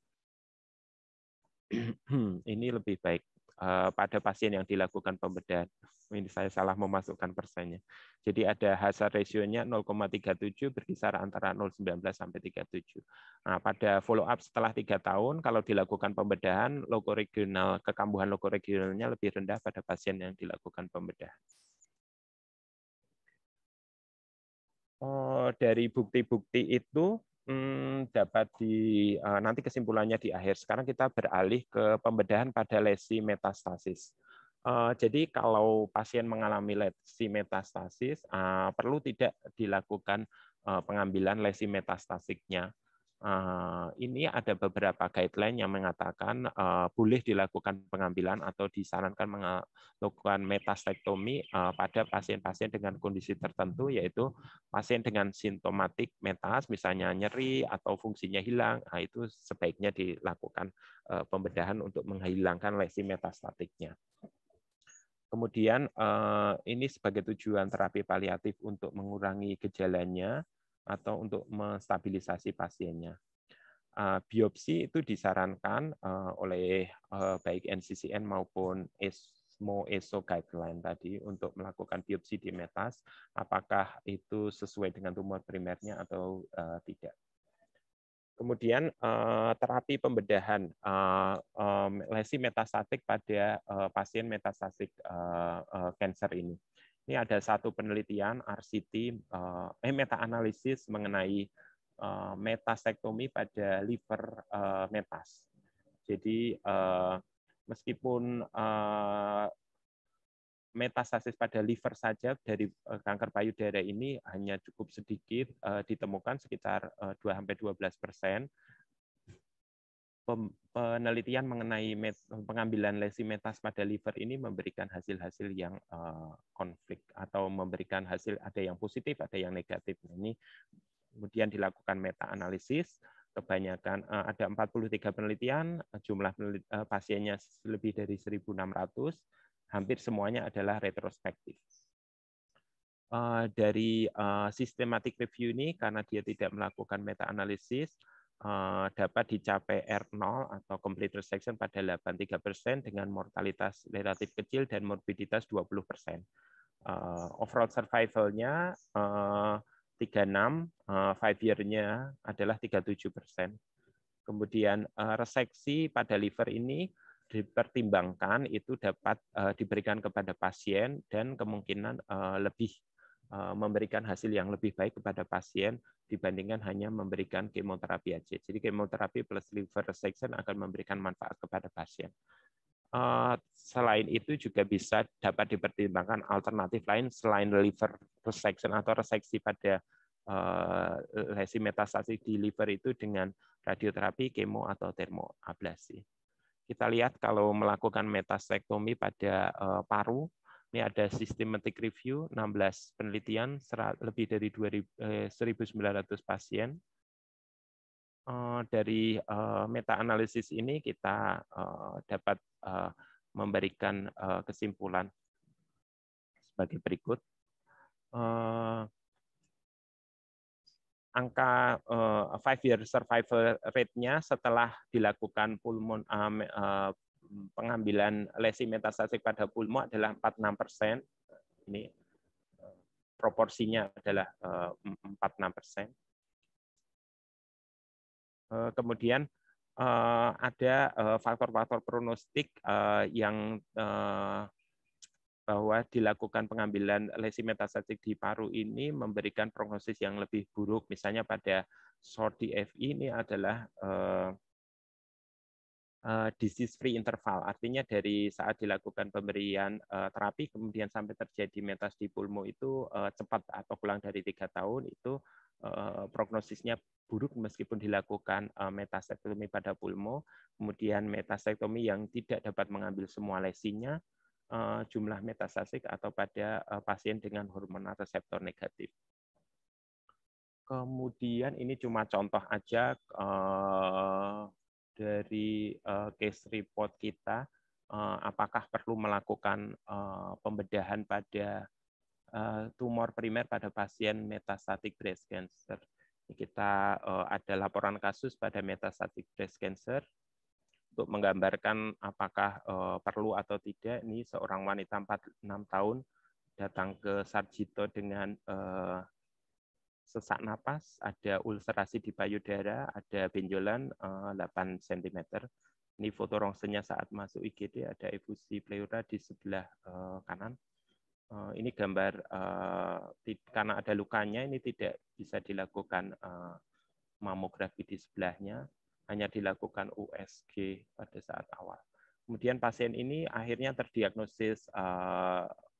ini lebih baik Eh, pada pasien yang dilakukan pembedahan. Ini saya salah memasukkan persennya. Jadi ada hazard ratio-nya 0,37 berkisar antara 0,19 sampai 37. Nah, pada follow up setelah tiga tahun, kalau dilakukan pembedahan, lokoregional kekambuhan lokoregionalnya lebih rendah pada pasien yang dilakukan pembedahan. Oh, dari bukti-bukti itu hmm, dapat di uh, nanti kesimpulannya di akhir. Sekarang kita beralih ke pembedahan pada lesi metastasis. Uh, jadi kalau pasien mengalami lesi metastasis, uh, perlu tidak dilakukan uh, pengambilan lesi metastasiknya ini ada beberapa guideline yang mengatakan boleh dilakukan pengambilan atau disarankan melakukan metastektomi pada pasien-pasien dengan kondisi tertentu, yaitu pasien dengan sintomatik metas, misalnya nyeri atau fungsinya hilang, nah itu sebaiknya dilakukan pembedahan untuk menghilangkan lesi metastatiknya. Kemudian ini sebagai tujuan terapi paliatif untuk mengurangi gejalanya, atau untuk menstabilisasi pasiennya. Ah, biopsi itu disarankan eh, oleh eh, baik NCCN maupun ESMO ESO guideline tadi untuk melakukan biopsi di metas, apakah itu sesuai dengan tumor primernya atau eh, tidak. Kemudian terapi pembedahan lesi metastatik pada pasien metastatik kanker ini ini ada satu penelitian RCT eh, eh meta analisis mengenai eh, metastektomi pada liver eh, metas. Jadi eh, meskipun eh, metastasis pada liver saja dari eh, kanker payudara ini hanya cukup sedikit eh, ditemukan sekitar eh, 2 sampai 12 persen penelitian mengenai pengambilan lesi metas pada liver ini memberikan hasil-hasil yang eh, konflik atau memberikan hasil ada yang positif, ada yang negatif. Nah, ini kemudian dilakukan meta analisis kebanyakan eh, ada 43 penelitian, jumlah penelit, eh, pasiennya lebih dari 1.600, hampir semuanya adalah retrospektif. Dari systematic review ini, karena dia tidak melakukan meta-analisis, Eh, dapat dicapai R0 atau complete resection pada 83% dengan mortalitas relatif kecil dan morbiditas 20%. Uh, eh, overall survival-nya eh, uh, 36, uh, five year-nya adalah 37%. Kemudian uh, reseksi pada liver ini dipertimbangkan itu dapat uh, diberikan kepada pasien dan kemungkinan uh, lebih Eh, memberikan hasil yang lebih baik kepada pasien dibandingkan hanya memberikan kemoterapi aja. Jadi kemoterapi plus liver resection akan memberikan manfaat kepada pasien. Eh, selain itu juga bisa dapat dipertimbangkan alternatif lain selain liver resection atau reseksi pada lesi eh, metastasis di liver itu dengan radioterapi, kemo atau termoablasi. Kita lihat kalau melakukan metastektomi pada paru ini ada systematic review 16 penelitian lebih dari eh, 1.900 pasien. Eh, dari eh, meta-analisis ini kita eh, dapat memberikan kesimpulan sebagai berikut. Angka five-year survival rate-nya setelah dilakukan pulmon pengambilan lesi metastatik pada pulmo adalah 46 persen. Ini eh, proporsinya adalah 46 eh, persen. Eh, kemudian ada faktor-faktor pronostik yang bahwa dilakukan pengambilan lesi metastatik di paru ini memberikan prognosis yang lebih buruk. Misalnya pada SORT-DFI ini adalah eh, Eh, disease free interval artinya dari saat dilakukan pemberian eh, terapi kemudian sampai terjadi metas di pulmo itu eh, cepat atau kurang dari tiga tahun itu prognosisnya buruk meskipun dilakukan metastektomi pada pulmo kemudian metastektomi yang tidak dapat mengambil semua lesinya jumlah metastasik atau pada pasien dengan hormonal reseptor negatif kemudian ini cuma contoh aja dari uh, case report kita uh, apakah perlu melakukan uh, pembedahan pada uh, tumor primer pada pasien metastatic breast cancer. Kita uh, ada laporan kasus pada metastatic breast cancer untuk menggambarkan apakah uh, perlu atau tidak. Ini seorang wanita 46 tahun datang ke Sarjito dengan uh, sesak napas, ada ulcerasi di payudara, ada benjolan 8 eh, cm. Ini foto rongsennya saat masuk IGD ada efusi pleura di sebelah eh, kanan. Eh, ini gambar karena ada lukanya ini tidak bisa dilakukan mamografi di sebelahnya, hanya dilakukan USG pada saat awal. Kemudian pasien ini akhirnya terdiagnosis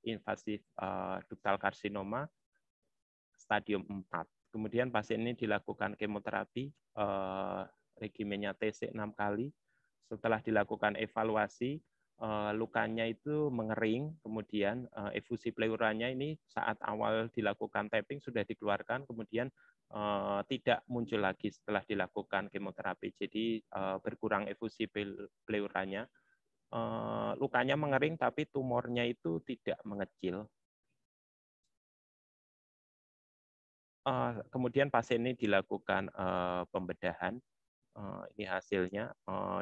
invasif uh, duktal karsinoma stadium 4. Kemudian pasien ini dilakukan kemoterapi eh, regimennya TC 6 kali. Setelah dilakukan evaluasi, eh, lukanya itu mengering, kemudian eh, efusi pleuranya ini saat awal dilakukan tapping sudah dikeluarkan, kemudian eh, tidak muncul lagi setelah dilakukan kemoterapi. Jadi eh, berkurang efusi pleuranya lukanya mengering tapi tumornya itu tidak mengecil. Eh, kemudian pasien ini dilakukan eh, pembedahan. Eh, ini hasilnya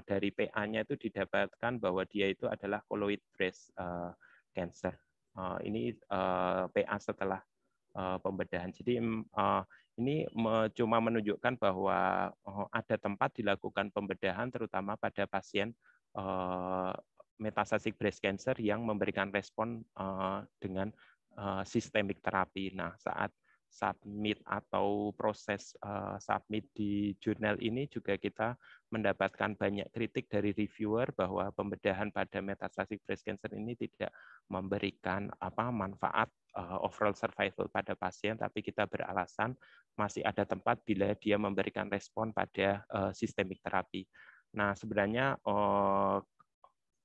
dari PA-nya itu didapatkan bahwa dia itu adalah koloid breast cancer. ini PA setelah pembedahan. Jadi mm, ini cuma menunjukkan bahwa ada tempat dilakukan pembedahan terutama pada pasien uh, metastatic breast cancer yang memberikan respon dengan sistemik terapi. Nah, saat submit atau proses eh, submit di jurnal ini juga kita mendapatkan banyak kritik dari reviewer bahwa pembedahan pada metastatic breast cancer ini tidak memberikan apa manfaat eh, overall survival pada pasien tapi kita beralasan masih ada tempat bila dia memberikan respon pada uh, sistemik terapi. Nah, sebenarnya uh,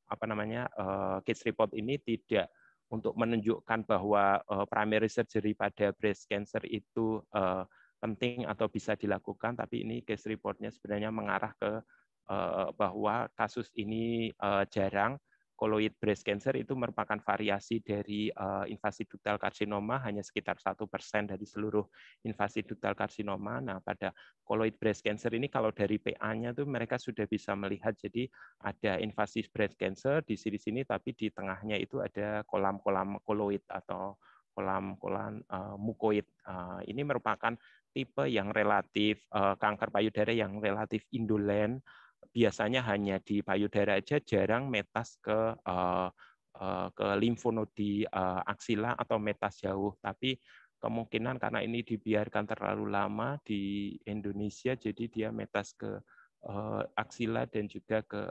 apa namanya uh, case report ini tidak untuk menunjukkan bahwa uh, primary surgery pada breast cancer itu uh, penting atau bisa dilakukan, tapi ini case reportnya sebenarnya mengarah ke uh, bahwa kasus ini uh, jarang koloid breast cancer itu merupakan variasi dari uh, invasi ductal karsinoma hanya sekitar satu persen dari seluruh invasi ductal karsinoma. Nah, pada koloid breast cancer ini kalau dari PA-nya tuh mereka sudah bisa melihat jadi ada invasi breast cancer di sini-sini tapi di tengahnya itu ada kolam-kolam koloid atau kolam-kolam uh, mukoid. Uh, ini merupakan tipe yang relatif uh, kanker payudara yang relatif indolen biasanya hanya di payudara aja, jarang metas ke uh, ke limfonodi uh, aksila atau metas jauh. Tapi kemungkinan karena ini dibiarkan terlalu lama di Indonesia, jadi dia metas ke uh, aksila dan juga ke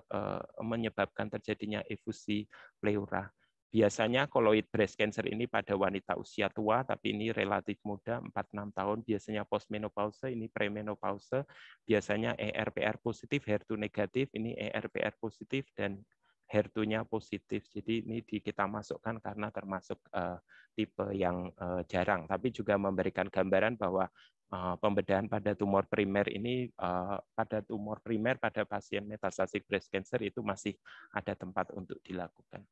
menyebabkan terjadinya efusi pleura. Biasanya koloid breast cancer ini pada wanita usia tua, tapi ini relatif muda, 46 tahun, biasanya postmenopause, ini premenopause, biasanya ERPR positif, HER2 negatif, ini ERPR positif, dan her nya positif. Jadi ini kita masukkan karena termasuk uh, tipe yang uh, jarang, tapi juga memberikan gambaran bahwa Uh, pembedahan pada tumor primer ini uh, pada tumor primer pada pasien metastasis breast cancer itu masih ada tempat untuk dilakukan.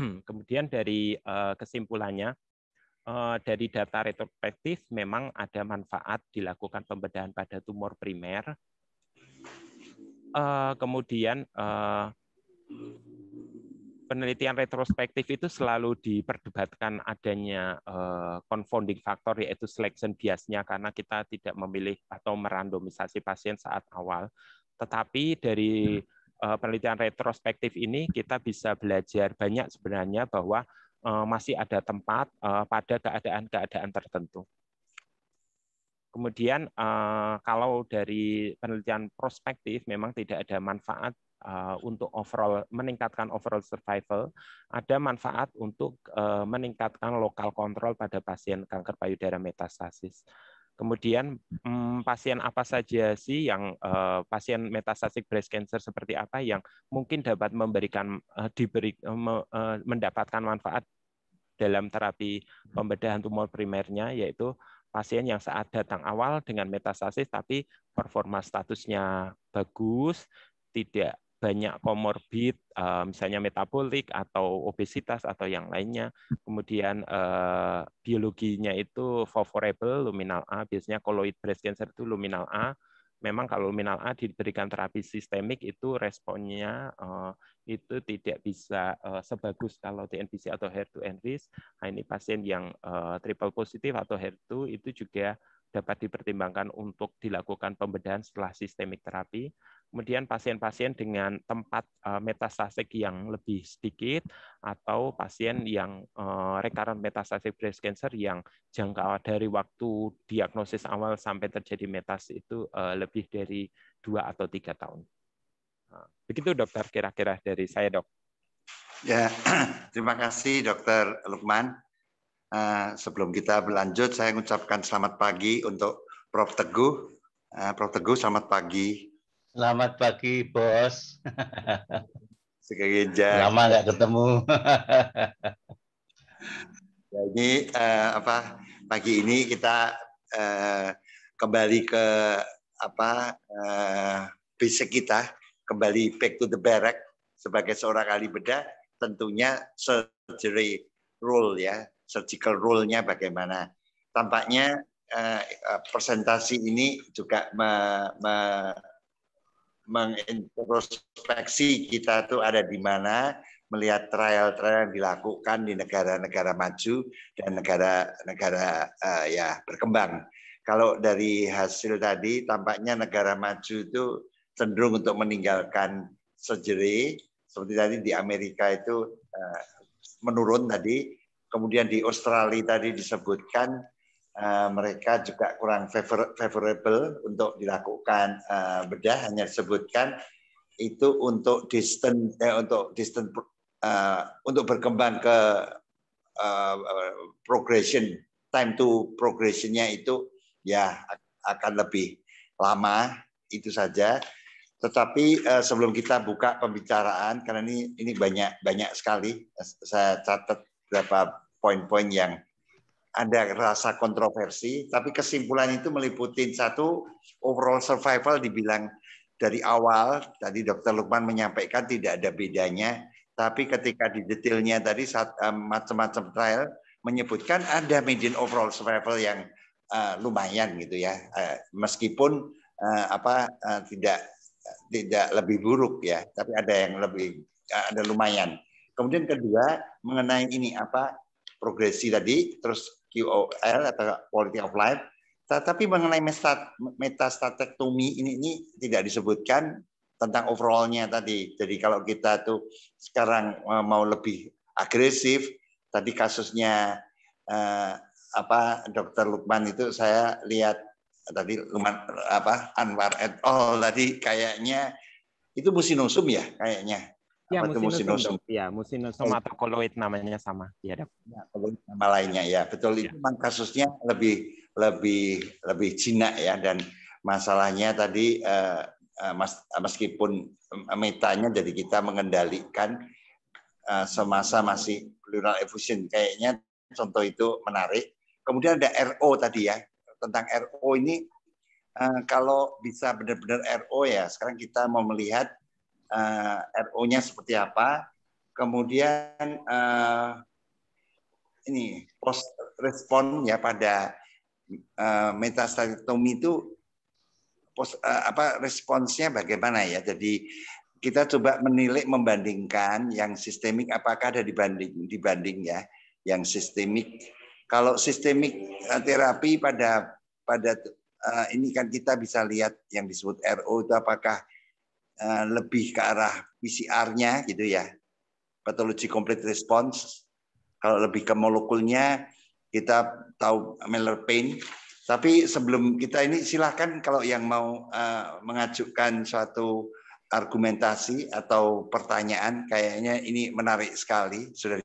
Kemudian dari eh, kesimpulannya, eh, dari data retrospektif memang ada manfaat dilakukan pembedahan pada tumor primer. Eh, kemudian penelitian retrospektif itu selalu diperdebatkan adanya confounding factor yaitu selection biasnya karena kita tidak memilih atau merandomisasi pasien saat awal. Tetapi dari hmm. Eh, penelitian retrospektif ini kita bisa belajar banyak sebenarnya bahwa eh, masih ada tempat eh, pada keadaan-keadaan tertentu. Kemudian kalau dari penelitian prospektif memang tidak ada manfaat untuk overall meningkatkan overall survival, ada manfaat untuk meningkatkan lokal kontrol pada pasien kanker payudara metastasis. Kemudian hmm, pasien apa saja sih yang uh, pasien metastatic breast cancer seperti apa yang mungkin dapat memberikan uh, diberi uh, uh, mendapatkan manfaat dalam terapi pembedahan tumor primernya yaitu pasien yang saat datang awal dengan metastasis tapi performa statusnya bagus, tidak banyak komorbid, eh, misalnya metabolik atau obesitas atau yang lainnya. Kemudian eh, biologinya itu favorable, luminal A. Biasanya koloid breast cancer itu luminal A. Memang kalau luminal A diberikan terapi sistemik itu responnya eh, itu tidak bisa sebagus kalau TNBC atau HER2 enriched. Nah, ini pasien yang triple positif atau HER2 itu juga dapat dipertimbangkan untuk dilakukan pembedahan setelah sistemik terapi kemudian pasien-pasien dengan tempat eh, metastasik yang lebih sedikit atau pasien yang eh, rekaran metastasik breast cancer yang jangka dari waktu diagnosis awal sampai terjadi metas itu eh, lebih dari dua atau tiga tahun. Nah, begitu dokter kira-kira dari saya dok. Ya, terima kasih dokter Lukman. Sebelum kita berlanjut, saya mengucapkan selamat pagi untuk Prof. Teguh. Prof. Teguh, selamat pagi. Selamat pagi, Bos. Sekali Lama nggak ketemu. Jadi ya, eh, apa pagi ini kita eh, kembali ke apa eh, basic kita, kembali back to the barrack sebagai seorang ahli bedah tentunya surgery rule ya, surgical rule-nya bagaimana. Tampaknya eh, eh presentasi ini juga me, me, mengintrospeksi kita tuh ada di mana, melihat trial-trial yang dilakukan di negara-negara maju dan negara-negara uh, eh, ya berkembang. Kalau dari hasil tadi tampaknya negara maju itu cenderung untuk meninggalkan surgery. seperti tadi di Amerika itu uh, menurun tadi, kemudian di Australia tadi disebutkan Eh, mereka juga kurang favor favorable untuk dilakukan uh, bedah hanya disebutkan itu untuk distant eh, untuk distant uh, untuk berkembang ke uh, progression time to progressionnya itu ya akan lebih lama itu saja tetapi uh, sebelum kita buka pembicaraan karena ini ini banyak banyak sekali saya catat beberapa poin-poin yang ada rasa kontroversi, tapi kesimpulan itu meliputi satu overall survival dibilang dari awal tadi Dokter Lukman menyampaikan tidak ada bedanya, tapi ketika di detailnya tadi saat um, macam-macam trial menyebutkan ada median overall survival yang uh, lumayan gitu ya, uh, meskipun uh, apa uh, tidak tidak lebih buruk ya, tapi ada yang lebih uh, ada lumayan. Kemudian kedua mengenai ini apa progresi tadi, terus QOL atau quality of life. Tetapi mengenai metastatektomi ini, ini tidak disebutkan tentang overallnya tadi. Jadi kalau kita tuh sekarang e, mau lebih agresif, tadi kasusnya eh, apa Dokter Lukman itu saya lihat tadi Lukman apa Anwar et al tadi kayaknya itu musinosum ya kayaknya Ya, ya, musinus ya, koloid namanya sama. Iya, ya, ya nama lainnya ya. Betul ya. itu memang kasusnya lebih lebih lebih Cina ya dan masalahnya tadi eh, eh, mas, meskipun metanya jadi kita mengendalikan eh, semasa masih pleural effusion kayaknya contoh itu menarik. Kemudian ada RO tadi ya. Tentang RO ini eh, kalau bisa benar-benar RO ya, sekarang kita mau melihat uh, eh, RO-nya seperti apa, kemudian uh, ini post respon ya pada uh, itu post, uh, apa responsnya bagaimana ya. Jadi kita coba menilai membandingkan yang sistemik apakah ada dibanding dibanding ya yang sistemik. Kalau sistemik terapi pada pada uh, ini kan kita bisa lihat yang disebut RO itu apakah Eh, lebih ke arah PCR-nya gitu ya, pathology complete response. Kalau lebih ke molekulnya kita tahu Miller Pain. Tapi sebelum kita ini silahkan kalau yang mau uh, mengajukan suatu argumentasi atau pertanyaan, kayaknya ini menarik sekali, Sudah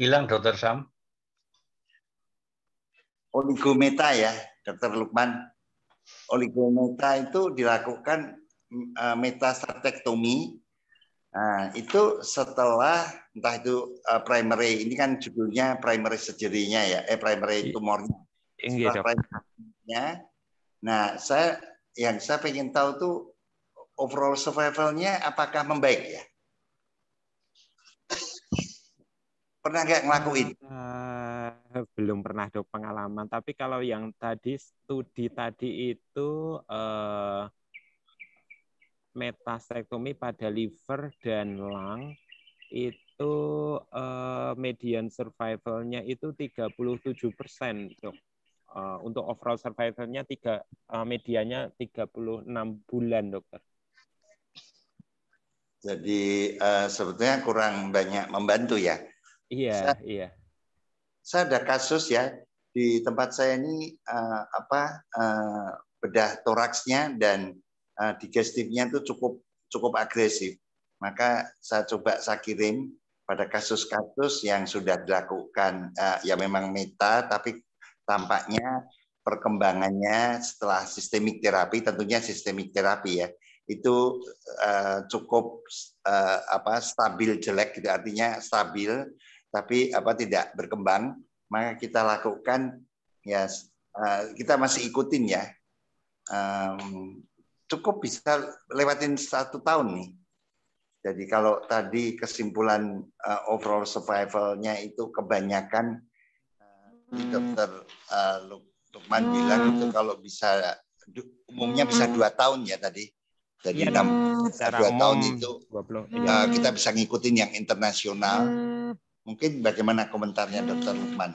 hilang Dokter Sam? Oligometa ya, Dokter Lukman. Oligometa itu dilakukan e, metastatektomi. Nah, itu setelah entah itu e, primary ini kan judulnya primary sejerinya ya, eh primary iya. tumornya. Iya, setelah primary Nah, saya yang saya ingin tahu tuh overall survivalnya apakah membaik ya? Pernah nggak ngelakuin? Uh, belum pernah dok pengalaman. Tapi kalau yang tadi studi tadi itu uh, metastektomi pada liver dan lung itu uh, median survivalnya itu 37 persen dok. Uh, untuk overall survivalnya tiga uh, medianya 36 bulan dokter. Jadi uh, sebetulnya kurang banyak membantu ya Iya, saya, iya. Saya ada kasus ya di tempat saya ini uh, apa uh, bedah toraksnya dan uh, digestifnya itu cukup cukup agresif. Maka saya coba saya kirim pada kasus-kasus yang sudah dilakukan uh, ya memang meta tapi tampaknya perkembangannya setelah sistemik terapi tentunya sistemik terapi ya itu uh, cukup uh, apa stabil jelek gitu artinya stabil tapi apa tidak berkembang, maka kita lakukan ya uh, kita masih ikutin ya. Um, cukup bisa lewatin satu tahun nih. Jadi kalau tadi kesimpulan uh, overall survivalnya itu kebanyakan uh, dokter uh, Lukman hmm. bilang itu hmm. kalau bisa umumnya bisa hmm. dua tahun ya tadi. Jadi ya, enam ya, dua tahun itu 20, uh, ya. kita bisa ngikutin yang internasional. Mungkin bagaimana komentarnya Dr. Hmm. Lukman?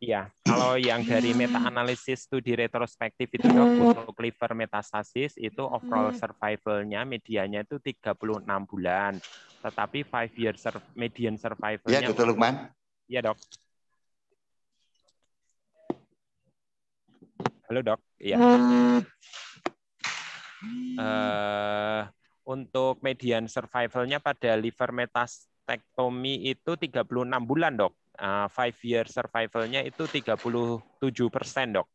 Iya, kalau yang dari hmm. meta-analisis studi retrospektif itu hmm. untuk liver metastasis itu overall survivalnya medianya itu 36 bulan. Tetapi five year sur median survivalnya Iya, Dr. Lukman. Iya, Dok. Halo, Dok. Iya. Eh uh, untuk median survivalnya pada liver metastektomi itu 36 bulan dok. Uh, five year survivalnya itu 37 persen dok.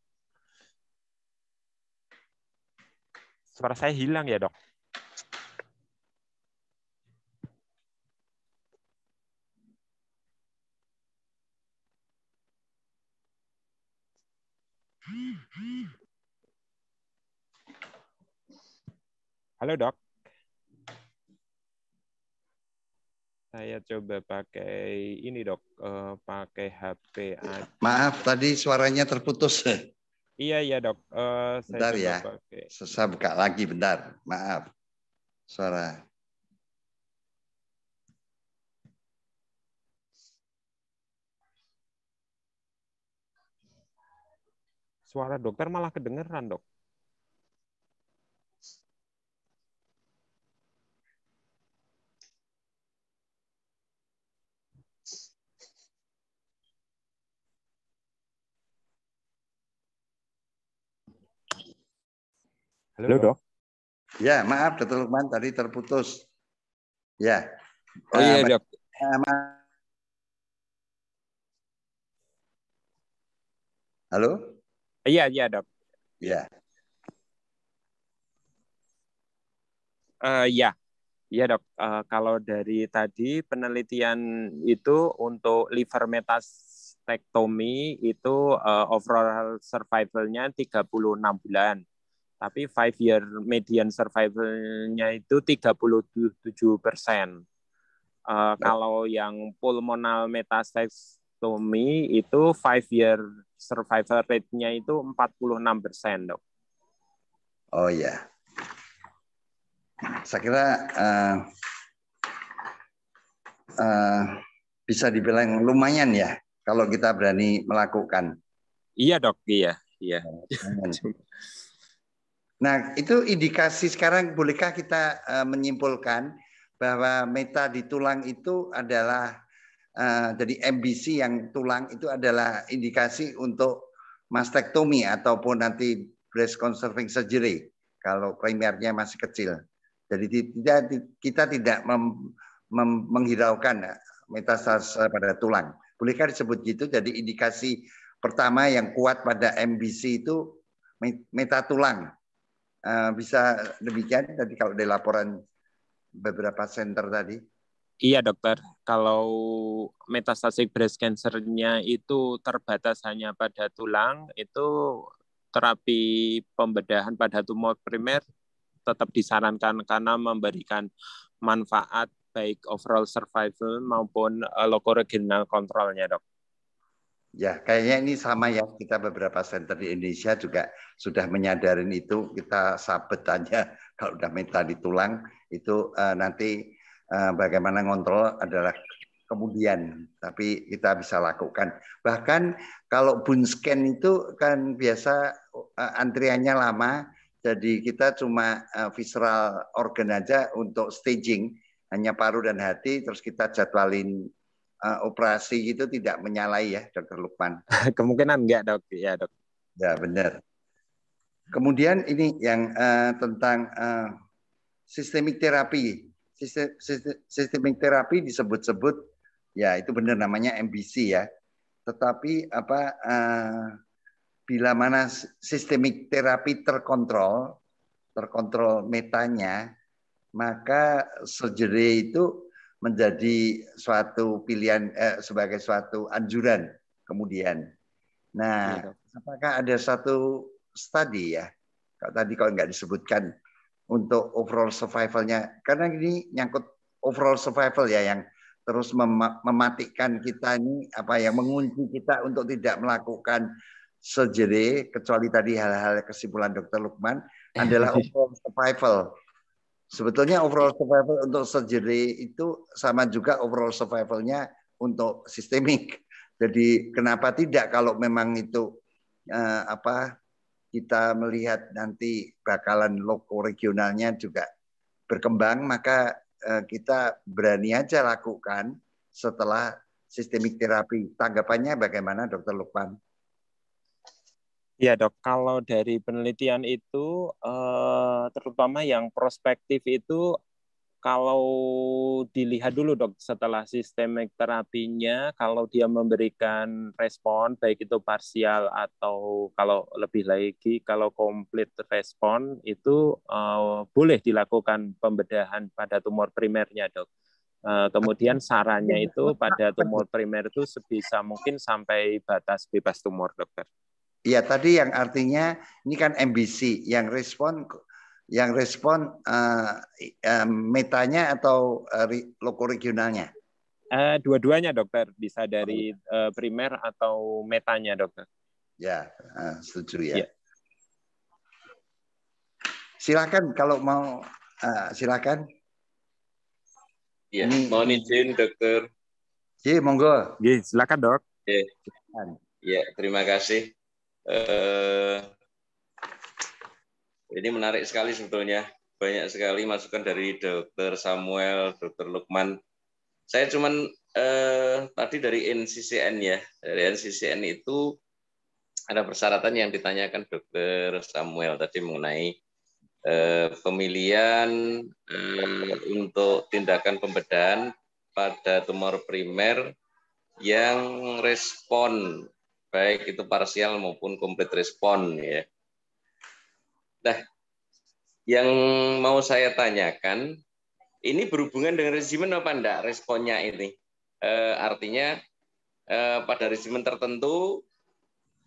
Suara saya hilang ya dok. Halo dok. saya coba pakai ini dok, uh, pakai HP. Aja. Maaf tadi suaranya terputus. Iya iya dok. Uh, saya bentar ya. Saya buka lagi bentar. Maaf suara. Suara dokter malah kedengeran dok. Halo, Halo dok. Ya, maaf Dr. Lukman tadi terputus. Ya. Oh iya, Dok. Halo? Iya, iya, Dok. Iya. Uh, ya, ya dok. Uh, kalau dari tadi penelitian itu untuk liver metastektomi itu uh, overall survivalnya 36 bulan tapi five year median survivalnya itu 37 persen. Uh, kalau yang pulmonal metastasektomi itu five year survival rate-nya itu 46 persen, dok. Oh ya, yeah. saya kira uh, uh, bisa dibilang lumayan ya kalau kita berani melakukan. Iya dok, iya, iya. Nah, itu indikasi sekarang bolehkah kita uh, menyimpulkan bahwa meta di tulang itu adalah uh, jadi MBC yang tulang itu adalah indikasi untuk mastektomi ataupun nanti breast conserving surgery kalau primernya masih kecil. Jadi tidak kita tidak mem, mem, menghiraukan metastase pada tulang. Bolehkah disebut gitu? Jadi indikasi pertama yang kuat pada MBC itu meta tulang Eh, bisa demikian tadi kalau dari laporan beberapa center tadi? Iya dokter, kalau metastatik breast cancer-nya itu terbatas hanya pada tulang, itu terapi pembedahan pada tumor primer tetap disarankan karena memberikan manfaat baik overall survival maupun uh, eh, regional kontrolnya dok. Ya, kayaknya ini sama ya. Kita beberapa center di Indonesia juga sudah menyadarin itu. Kita sabet aja kalau udah minta di tulang itu uh, nanti uh, bagaimana ngontrol adalah kemudian. Tapi kita bisa lakukan. Bahkan kalau bun scan itu kan biasa uh, antriannya lama. Jadi kita cuma uh, visceral organ aja untuk staging hanya paru dan hati. Terus kita jadwalin uh, operasi itu tidak menyalahi ya, Dokter Lukman? Kemungkinan enggak, dok. Ya, dok. Ya, benar. Kemudian ini yang uh, tentang uh, sistemik terapi. sistemik terapi disebut-sebut, ya itu benar namanya MBC ya. Tetapi apa uh, bila mana sistemik terapi terkontrol, terkontrol metanya, maka surgery itu menjadi suatu pilihan eh, sebagai suatu anjuran kemudian. Nah, iya, apakah ada satu studi ya? Kalau tadi kalau nggak disebutkan untuk overall survivalnya, karena ini nyangkut overall survival ya yang terus mem mematikan kita ini apa yang mengunci kita untuk tidak melakukan surgery kecuali tadi hal-hal kesimpulan dokter Lukman eh. adalah overall survival Sebetulnya overall survival untuk surgery itu sama juga overall survivalnya untuk sistemik. Jadi kenapa tidak kalau memang itu eh, apa kita melihat nanti bakalan loko regionalnya juga berkembang, maka eh, kita berani aja lakukan setelah sistemik terapi. Tanggapannya bagaimana, Dokter Lukman? Ya dok, kalau dari penelitian itu eh, terutama yang prospektif itu kalau dilihat dulu dok setelah sistemik terapinya kalau dia memberikan respon baik itu parsial atau kalau lebih lagi kalau komplit respon itu eh, boleh dilakukan pembedahan pada tumor primernya dok. Eh, kemudian sarannya iya, itu pada tumor primer itu sebisa mungkin sampai batas bebas tumor dokter. Iya tadi yang artinya ini kan MBC yang respon yang respon uh, uh, metanya atau uh, eh, loko regionalnya. Uh, dua-duanya dokter bisa dari uh, primer atau metanya dokter. Ya uh, setuju ya. ya. Silakan kalau mau uh, silakan. Iya, mohon izin dokter. Iya, monggo. Iya, silakan dok. Iya, ya, terima kasih eh, ini menarik sekali sebetulnya. Banyak sekali masukan dari Dokter Samuel, Dokter Lukman. Saya cuman eh, tadi dari NCCN ya. Dari NCCN itu ada persyaratan yang ditanyakan Dokter Samuel tadi mengenai eh, pemilihan eh, untuk tindakan pembedahan pada tumor primer yang respon baik itu parsial maupun komplit respon ya. Nah, yang mau saya tanyakan ini berhubungan dengan resimen apa enggak responnya ini? E, artinya e, pada resimen tertentu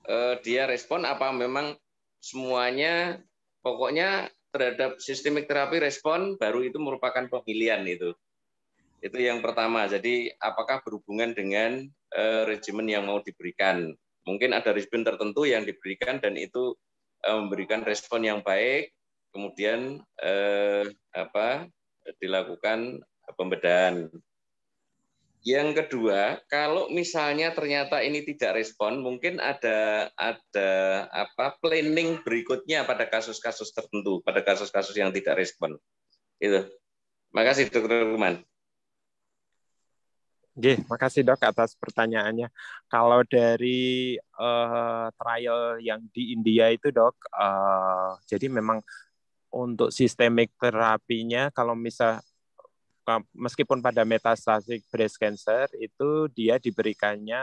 e, dia respon apa memang semuanya pokoknya terhadap sistemik terapi respon baru itu merupakan pemilihan itu. Itu yang pertama. Jadi apakah berhubungan dengan regimen yang mau diberikan? Mungkin ada respon tertentu yang diberikan dan itu eh, memberikan respon yang baik, kemudian eh, apa dilakukan pembedahan. Yang kedua, kalau misalnya ternyata ini tidak respon, mungkin ada ada apa planning berikutnya pada kasus-kasus tertentu, pada kasus-kasus yang tidak respon. Itu. Makasih Dokter Ruman. Oke, makasih dok atas pertanyaannya. Kalau dari uh, trial yang di India itu dok, uh, jadi memang untuk sistemik terapinya kalau misal meskipun pada metastatik breast cancer itu dia diberikannya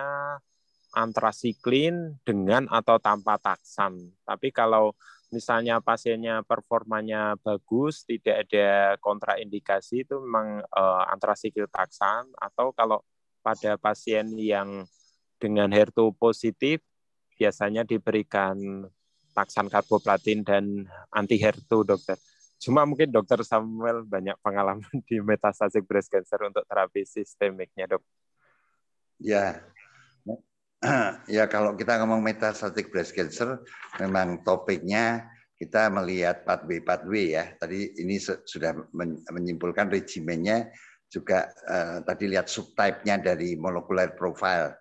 antrasiklin dengan atau tanpa taksan. Tapi kalau misalnya pasiennya performanya bagus, tidak ada kontraindikasi itu memang uh, antrasikil taksan atau kalau pada pasien yang dengan HER2 positif biasanya diberikan taksan karboplatin dan anti HER2 dokter. Cuma mungkin dokter Samuel banyak pengalaman di metastasis breast cancer untuk terapi sistemiknya dok. Ya, ya kalau kita ngomong metastatic breast cancer, memang topiknya kita melihat pathway pathway ya. Tadi ini sudah menyimpulkan regimennya juga eh, tadi lihat subtype-nya dari molecular profile.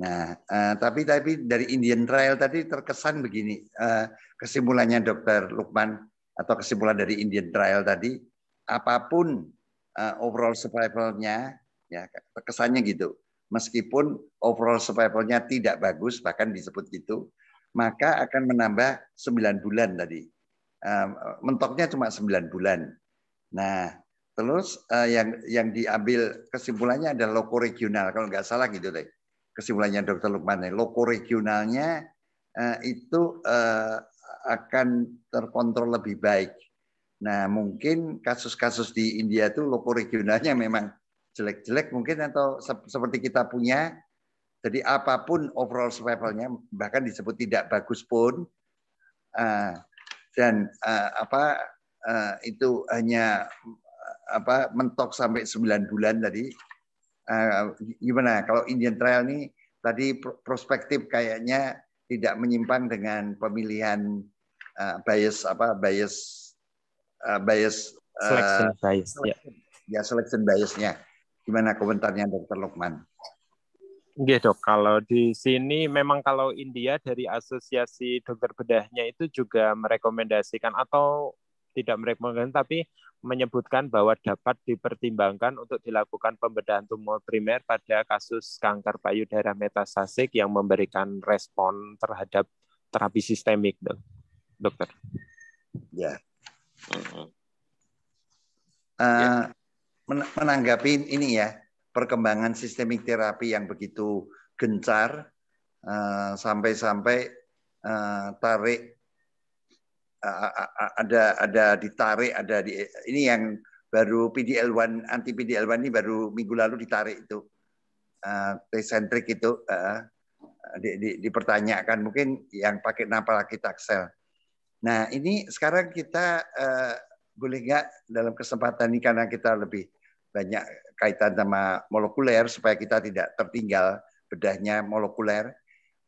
Nah, eh, tapi tapi dari Indian trial tadi terkesan begini eh, kesimpulannya Dokter Lukman atau kesimpulan dari Indian trial tadi apapun eh, overall survival-nya ya kesannya gitu meskipun overall survivalnya tidak bagus, bahkan disebut gitu, maka akan menambah 9 bulan tadi. Mentoknya cuma 9 bulan. Nah, terus eh, yang yang diambil kesimpulannya adalah loko regional, kalau nggak salah gitu deh. Kesimpulannya Dokter Lukman, loko regionalnya eh, itu eh, akan terkontrol lebih baik. Nah, mungkin kasus-kasus di India itu loko regionalnya memang jelek-jelek mungkin atau se seperti kita punya. Jadi apapun overall survivalnya, bahkan disebut tidak bagus pun, uh, dan uh, apa uh, itu hanya apa mentok sampai 9 bulan tadi. Uh, gimana kalau Indian trial ini tadi prospektif kayaknya tidak menyimpang dengan pemilihan uh, bias apa bias uh, bias uh, selection bias ya, ya selection biasnya Gimana komentarnya Dokter Lokman? gitu dok, kalau di sini memang kalau India dari asosiasi dokter bedahnya itu juga merekomendasikan atau tidak merekomendasikan tapi menyebutkan bahwa dapat dipertimbangkan untuk dilakukan pembedahan tumor primer pada kasus kanker payudara metastasik yang memberikan respon terhadap terapi sistemik dok, dokter. Ya. Uh, ya menanggapi ini ya perkembangan sistemik terapi yang begitu gencar eh, sampai-sampai eh, tarik ada ada ditarik ada di ini yang baru PDL1 anti PDL1 ini baru minggu lalu ditarik itu tesentrik eh, itu di, di, dipertanyakan mungkin yang pakai taksel. Nah ini sekarang kita boleh nggak dalam kesempatan ini karena kita lebih banyak kaitan sama molekuler supaya kita tidak tertinggal bedahnya molekuler.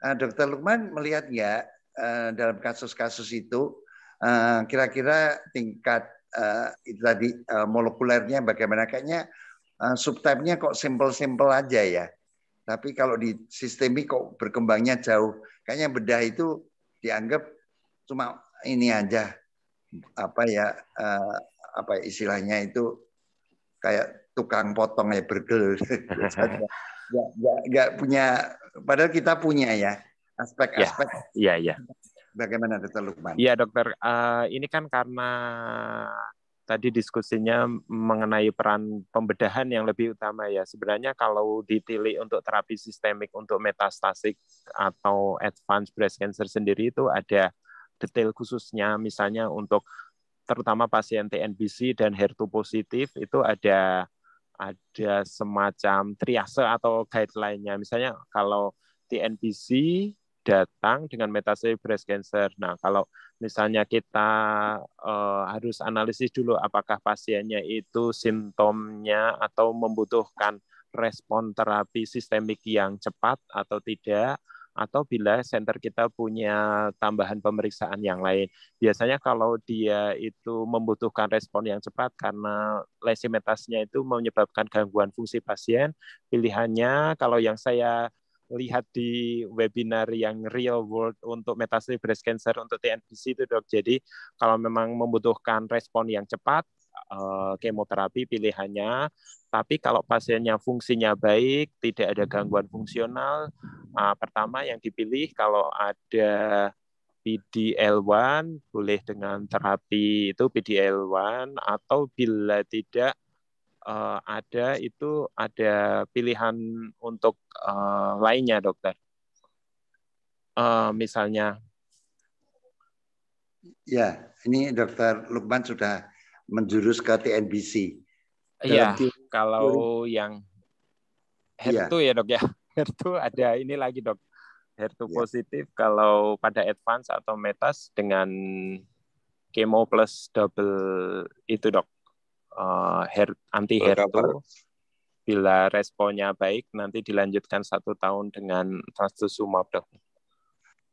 Uh, Dokter Lukman melihat nggak uh, dalam kasus-kasus itu kira eh, kira-kira tingkat uh, itu tadi uh, molekulernya bagaimana kayaknya uh, subtype-nya kok simpel-simpel aja ya. Tapi kalau di sistemik kok berkembangnya jauh. Kayaknya bedah itu dianggap cuma ini aja apa ya uh, apa istilahnya itu kayak tukang potong ya bergel. nggak, nggak, punya, padahal kita punya ya aspek-aspek. Ya, iya, iya. Ya. Bagaimana Dokter Lukman? Iya Dokter, uh, ini kan karena tadi diskusinya mengenai peran pembedahan yang lebih utama ya. Sebenarnya kalau ditilik untuk terapi sistemik untuk metastasik atau advanced breast cancer sendiri itu ada detail khususnya misalnya untuk terutama pasien TNBC dan HER2 positif itu ada ada semacam triase atau guideline-nya. Misalnya kalau TNBC datang dengan metastasis breast cancer. Nah, kalau misalnya kita uh, harus analisis dulu apakah pasiennya itu simptomnya atau membutuhkan respon terapi sistemik yang cepat atau tidak atau bila center kita punya tambahan pemeriksaan yang lain. Biasanya kalau dia itu membutuhkan respon yang cepat karena lesi metasnya itu menyebabkan gangguan fungsi pasien, pilihannya kalau yang saya lihat di webinar yang real world untuk metastatic breast cancer untuk TNBC itu dok. Jadi kalau memang membutuhkan respon yang cepat, Eh, kemoterapi pilihannya. Tapi kalau pasiennya fungsinya baik, tidak ada gangguan fungsional, uh, pertama yang dipilih kalau ada PDL1 boleh dengan terapi itu PDL1 atau bila tidak uh, ada itu ada pilihan untuk uh, lainnya dokter. Uh, misalnya. Ya, ini dokter Lukman sudah menjurus ke TNBC. Iya, kalau teori. yang HER2 ya. ya dok ya. HER2 ada ini lagi dok. HER2 ya. positif kalau pada advance atau metas dengan kemo plus double itu dok. Uh, anti HER2 bila responnya baik nanti dilanjutkan satu tahun dengan trastuzumab dok.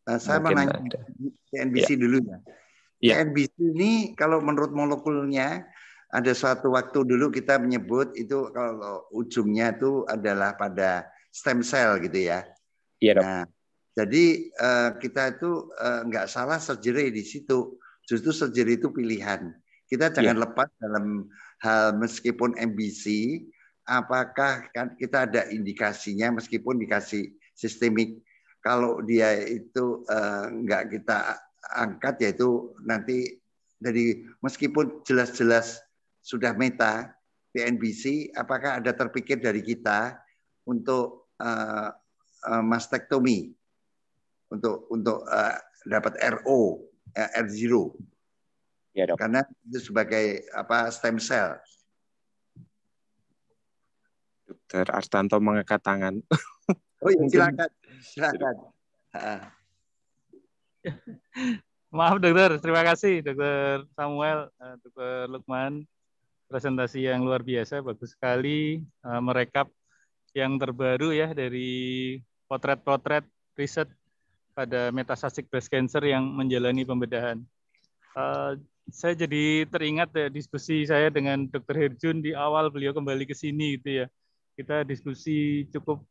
Nah, saya mau nanya TNBC ya. dulu ya. Yeah. MBC ini kalau menurut molekulnya ada suatu waktu dulu kita menyebut itu kalau ujungnya itu adalah pada stem cell gitu ya. Iya yeah, dok. Nah, jadi uh, kita itu uh, nggak salah surgery di situ. Justru surgery itu pilihan. Kita iya. jangan yeah. lepas dalam hal meskipun MBC, apakah kan kita ada indikasinya meskipun dikasih sistemik. Kalau dia itu uh, nggak kita angkat yaitu nanti dari meskipun jelas-jelas sudah meta PNBC, apakah ada terpikir dari kita untuk uh, eh, uh, eh, mastektomi untuk untuk uh, dapat RO R0 ya, dok. karena itu sebagai apa stem cell Dokter Artanto mengangkat tangan. Oh iya, silakan, silakan. Ah. Maaf dokter, terima kasih dokter Samuel, eh, dokter Lukman. Presentasi yang luar biasa, bagus sekali. Eh, merekap yang terbaru ya dari potret-potret riset pada metastatic breast cancer yang menjalani pembedahan. Eh, saya jadi teringat ya, diskusi saya dengan dokter Herjun di awal beliau kembali ke sini gitu ya. Kita diskusi cukup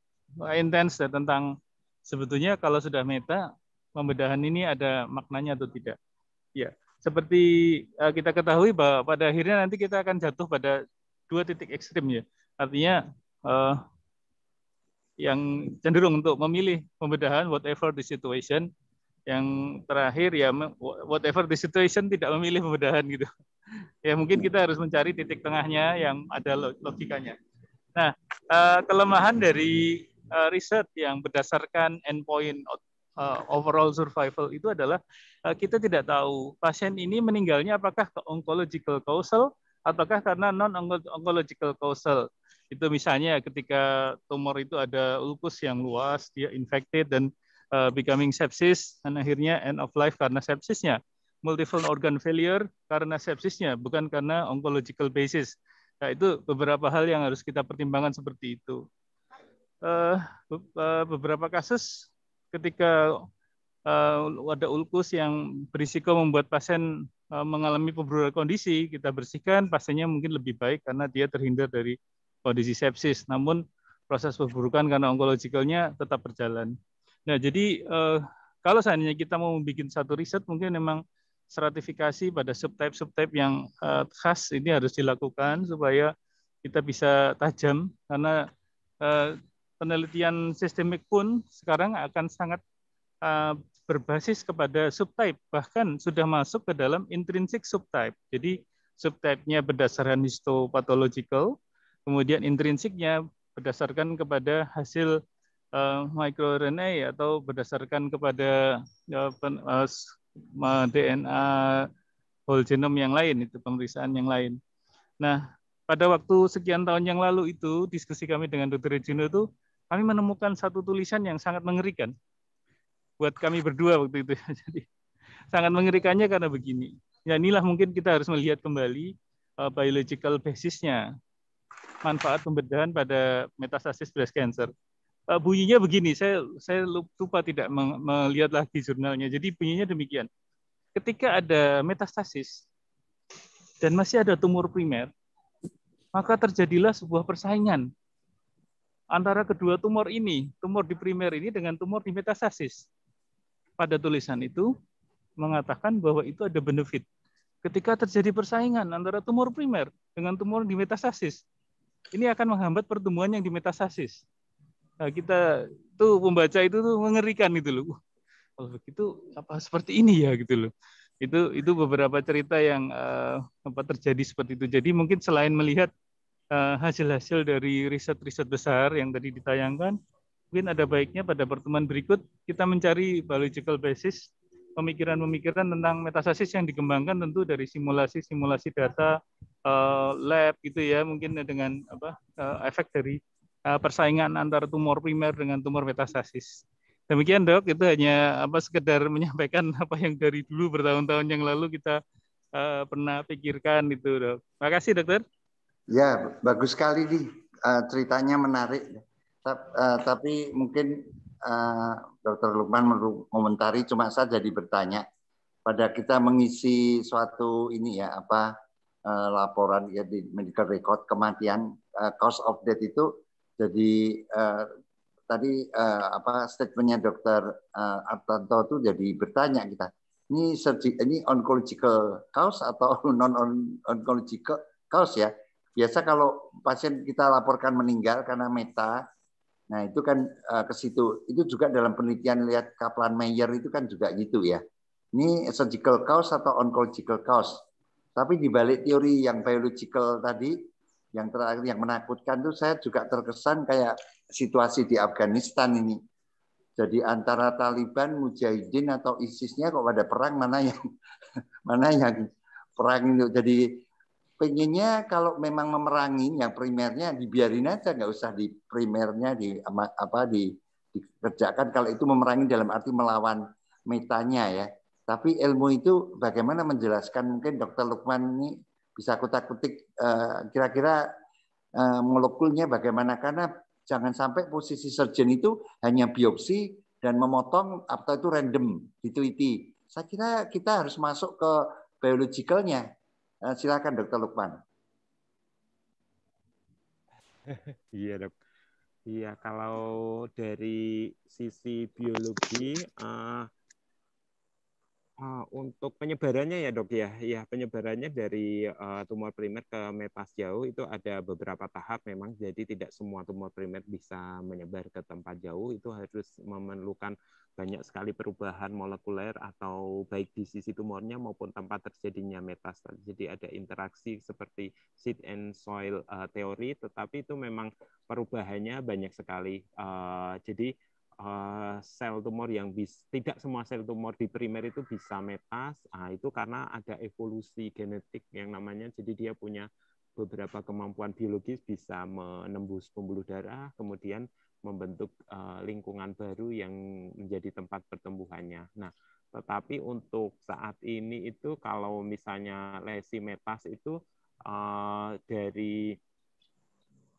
intens ya, tentang sebetulnya kalau sudah meta pembedahan ini ada maknanya atau tidak. Ya, seperti eh, kita ketahui bahwa pada akhirnya nanti kita akan jatuh pada dua titik ekstrim ya. Artinya uh, yang cenderung untuk memilih pembedahan whatever the situation. Yang terakhir ya whatever the situation tidak memilih pembedahan gitu. ya mungkin kita harus mencari titik tengahnya yang ada logikanya. Nah, eh, kelemahan dari riset yang berdasarkan endpoint uh, overall survival itu adalah uh, kita tidak tahu pasien ini meninggalnya apakah ke oncological causal ataukah karena non oncological causal. Itu misalnya ketika tumor itu ada ulkus yang luas, dia infected dan uh, becoming sepsis dan akhirnya end of life karena sepsisnya. Multiple organ failure karena sepsisnya, bukan karena oncological basis. Nah, itu beberapa hal yang harus kita pertimbangkan seperti itu. Uh, beberapa kasus ketika uh, ada ulkus yang berisiko membuat pasien uh, mengalami pemburukan kondisi, kita bersihkan, pasiennya mungkin lebih baik karena dia terhindar dari kondisi sepsis. Namun proses pemburukan karena onkologikalnya tetap berjalan. Nah, jadi uh, kalau seandainya kita mau bikin satu riset, mungkin memang stratifikasi pada subtype-subtype yang uh, khas ini harus dilakukan supaya kita bisa tajam karena uh, penelitian sistemik pun sekarang akan sangat uh, berbasis kepada subtype, bahkan sudah masuk ke dalam intrinsik subtype. Jadi subtype-nya berdasarkan histopathological, kemudian intrinsiknya berdasarkan kepada hasil uh, microRNA atau berdasarkan kepada uh, eh, DNA whole genome yang lain, itu pemeriksaan yang lain. Nah, pada waktu sekian tahun yang lalu itu, diskusi kami dengan Dr. Regino itu kami menemukan satu tulisan yang sangat mengerikan buat kami berdua waktu itu. Jadi sangat mengerikannya karena begini. Ya inilah mungkin kita harus melihat kembali uh, biological basisnya manfaat pembedahan pada metastasis breast cancer. Uh, bunyinya begini, saya saya lupa tidak melihat lagi jurnalnya. Jadi bunyinya demikian. Ketika ada metastasis dan masih ada tumor primer, maka terjadilah sebuah persaingan antara kedua tumor ini, tumor di primer ini dengan tumor di metastasis. Pada tulisan itu mengatakan bahwa itu ada benefit. Ketika terjadi persaingan antara tumor primer dengan tumor di metastasis, ini akan menghambat pertumbuhan yang di metastasis. Nah, kita tuh membaca itu tuh mengerikan itu loh. Kalau begitu apa seperti ini ya gitu loh. Itu itu beberapa cerita yang uh, apa terjadi seperti itu. Jadi mungkin selain melihat Eh, hasil-hasil dari riset-riset besar yang tadi ditayangkan, mungkin ada baiknya pada pertemuan berikut kita mencari biological basis pemikiran-pemikiran tentang metastasis yang dikembangkan tentu dari simulasi-simulasi data uh, lab gitu ya mungkin dengan apa uh, efek dari uh, persaingan antara tumor primer dengan tumor metastasis. Demikian dok, itu hanya apa sekedar menyampaikan apa yang dari dulu bertahun-tahun yang lalu kita uh, pernah pikirkan itu dok. Makasih dokter. Ya, bagus sekali nih uh, ceritanya menarik. Ta uh, eh, tapi mungkin uh, eh, Dr. Lukman mengomentari cuma saya jadi bertanya pada kita mengisi suatu ini ya apa uh, laporan ya di medical record kematian uh, cause of death itu jadi uh, tadi uh, apa statementnya Dr. Uh, Artanto itu jadi bertanya kita ini ini oncological cause atau non oncological cause ya Biasa kalau pasien kita laporkan meninggal karena meta, nah itu kan uh, ke situ. Itu juga dalam penelitian lihat kaplan Meyer itu kan juga gitu ya. Ini surgical cause atau oncological cause. Tapi di balik teori yang biological tadi, yang terakhir yang menakutkan tuh saya juga terkesan kayak situasi di Afghanistan ini. Jadi antara Taliban, Mujahidin atau ISISnya kok pada perang mana yang mana yang perang itu. Jadi pengennya kalau memang memerangi yang primernya dibiarin aja nggak usah di primernya di apa di dikerjakan kalau itu memerangi dalam arti melawan metanya ya tapi ilmu itu bagaimana menjelaskan mungkin dokter Lukman ini bisa kutak kutik eh, kira-kira eh, molekulnya bagaimana karena jangan sampai posisi surgeon itu hanya biopsi dan memotong atau itu random diteliti saya kira kita harus masuk ke biologicalnya Eh, silakan Dokter Lukman. Iya dok. Iya kalau dari sisi biologi uh, Eh, untuk penyebarannya ya dok ya, ya penyebarannya dari uh, tumor primer ke metas jauh itu ada beberapa tahap memang, jadi tidak semua tumor primer bisa menyebar ke tempat jauh, itu harus memerlukan banyak sekali perubahan molekuler atau baik di sisi tumornya maupun tempat terjadinya metas. Jadi ada interaksi seperti seed and soil uh, teori, tetapi itu memang perubahannya banyak sekali. Uh, jadi uh, sel tumor yang bis, tidak semua sel tumor di primer itu bisa metas. Nah, itu karena ada evolusi genetik yang namanya jadi dia punya beberapa kemampuan biologis bisa menembus pembuluh darah, kemudian membentuk uh, lingkungan baru yang menjadi tempat pertumbuhannya. Nah, tetapi untuk saat ini itu kalau misalnya lesi metas itu uh, dari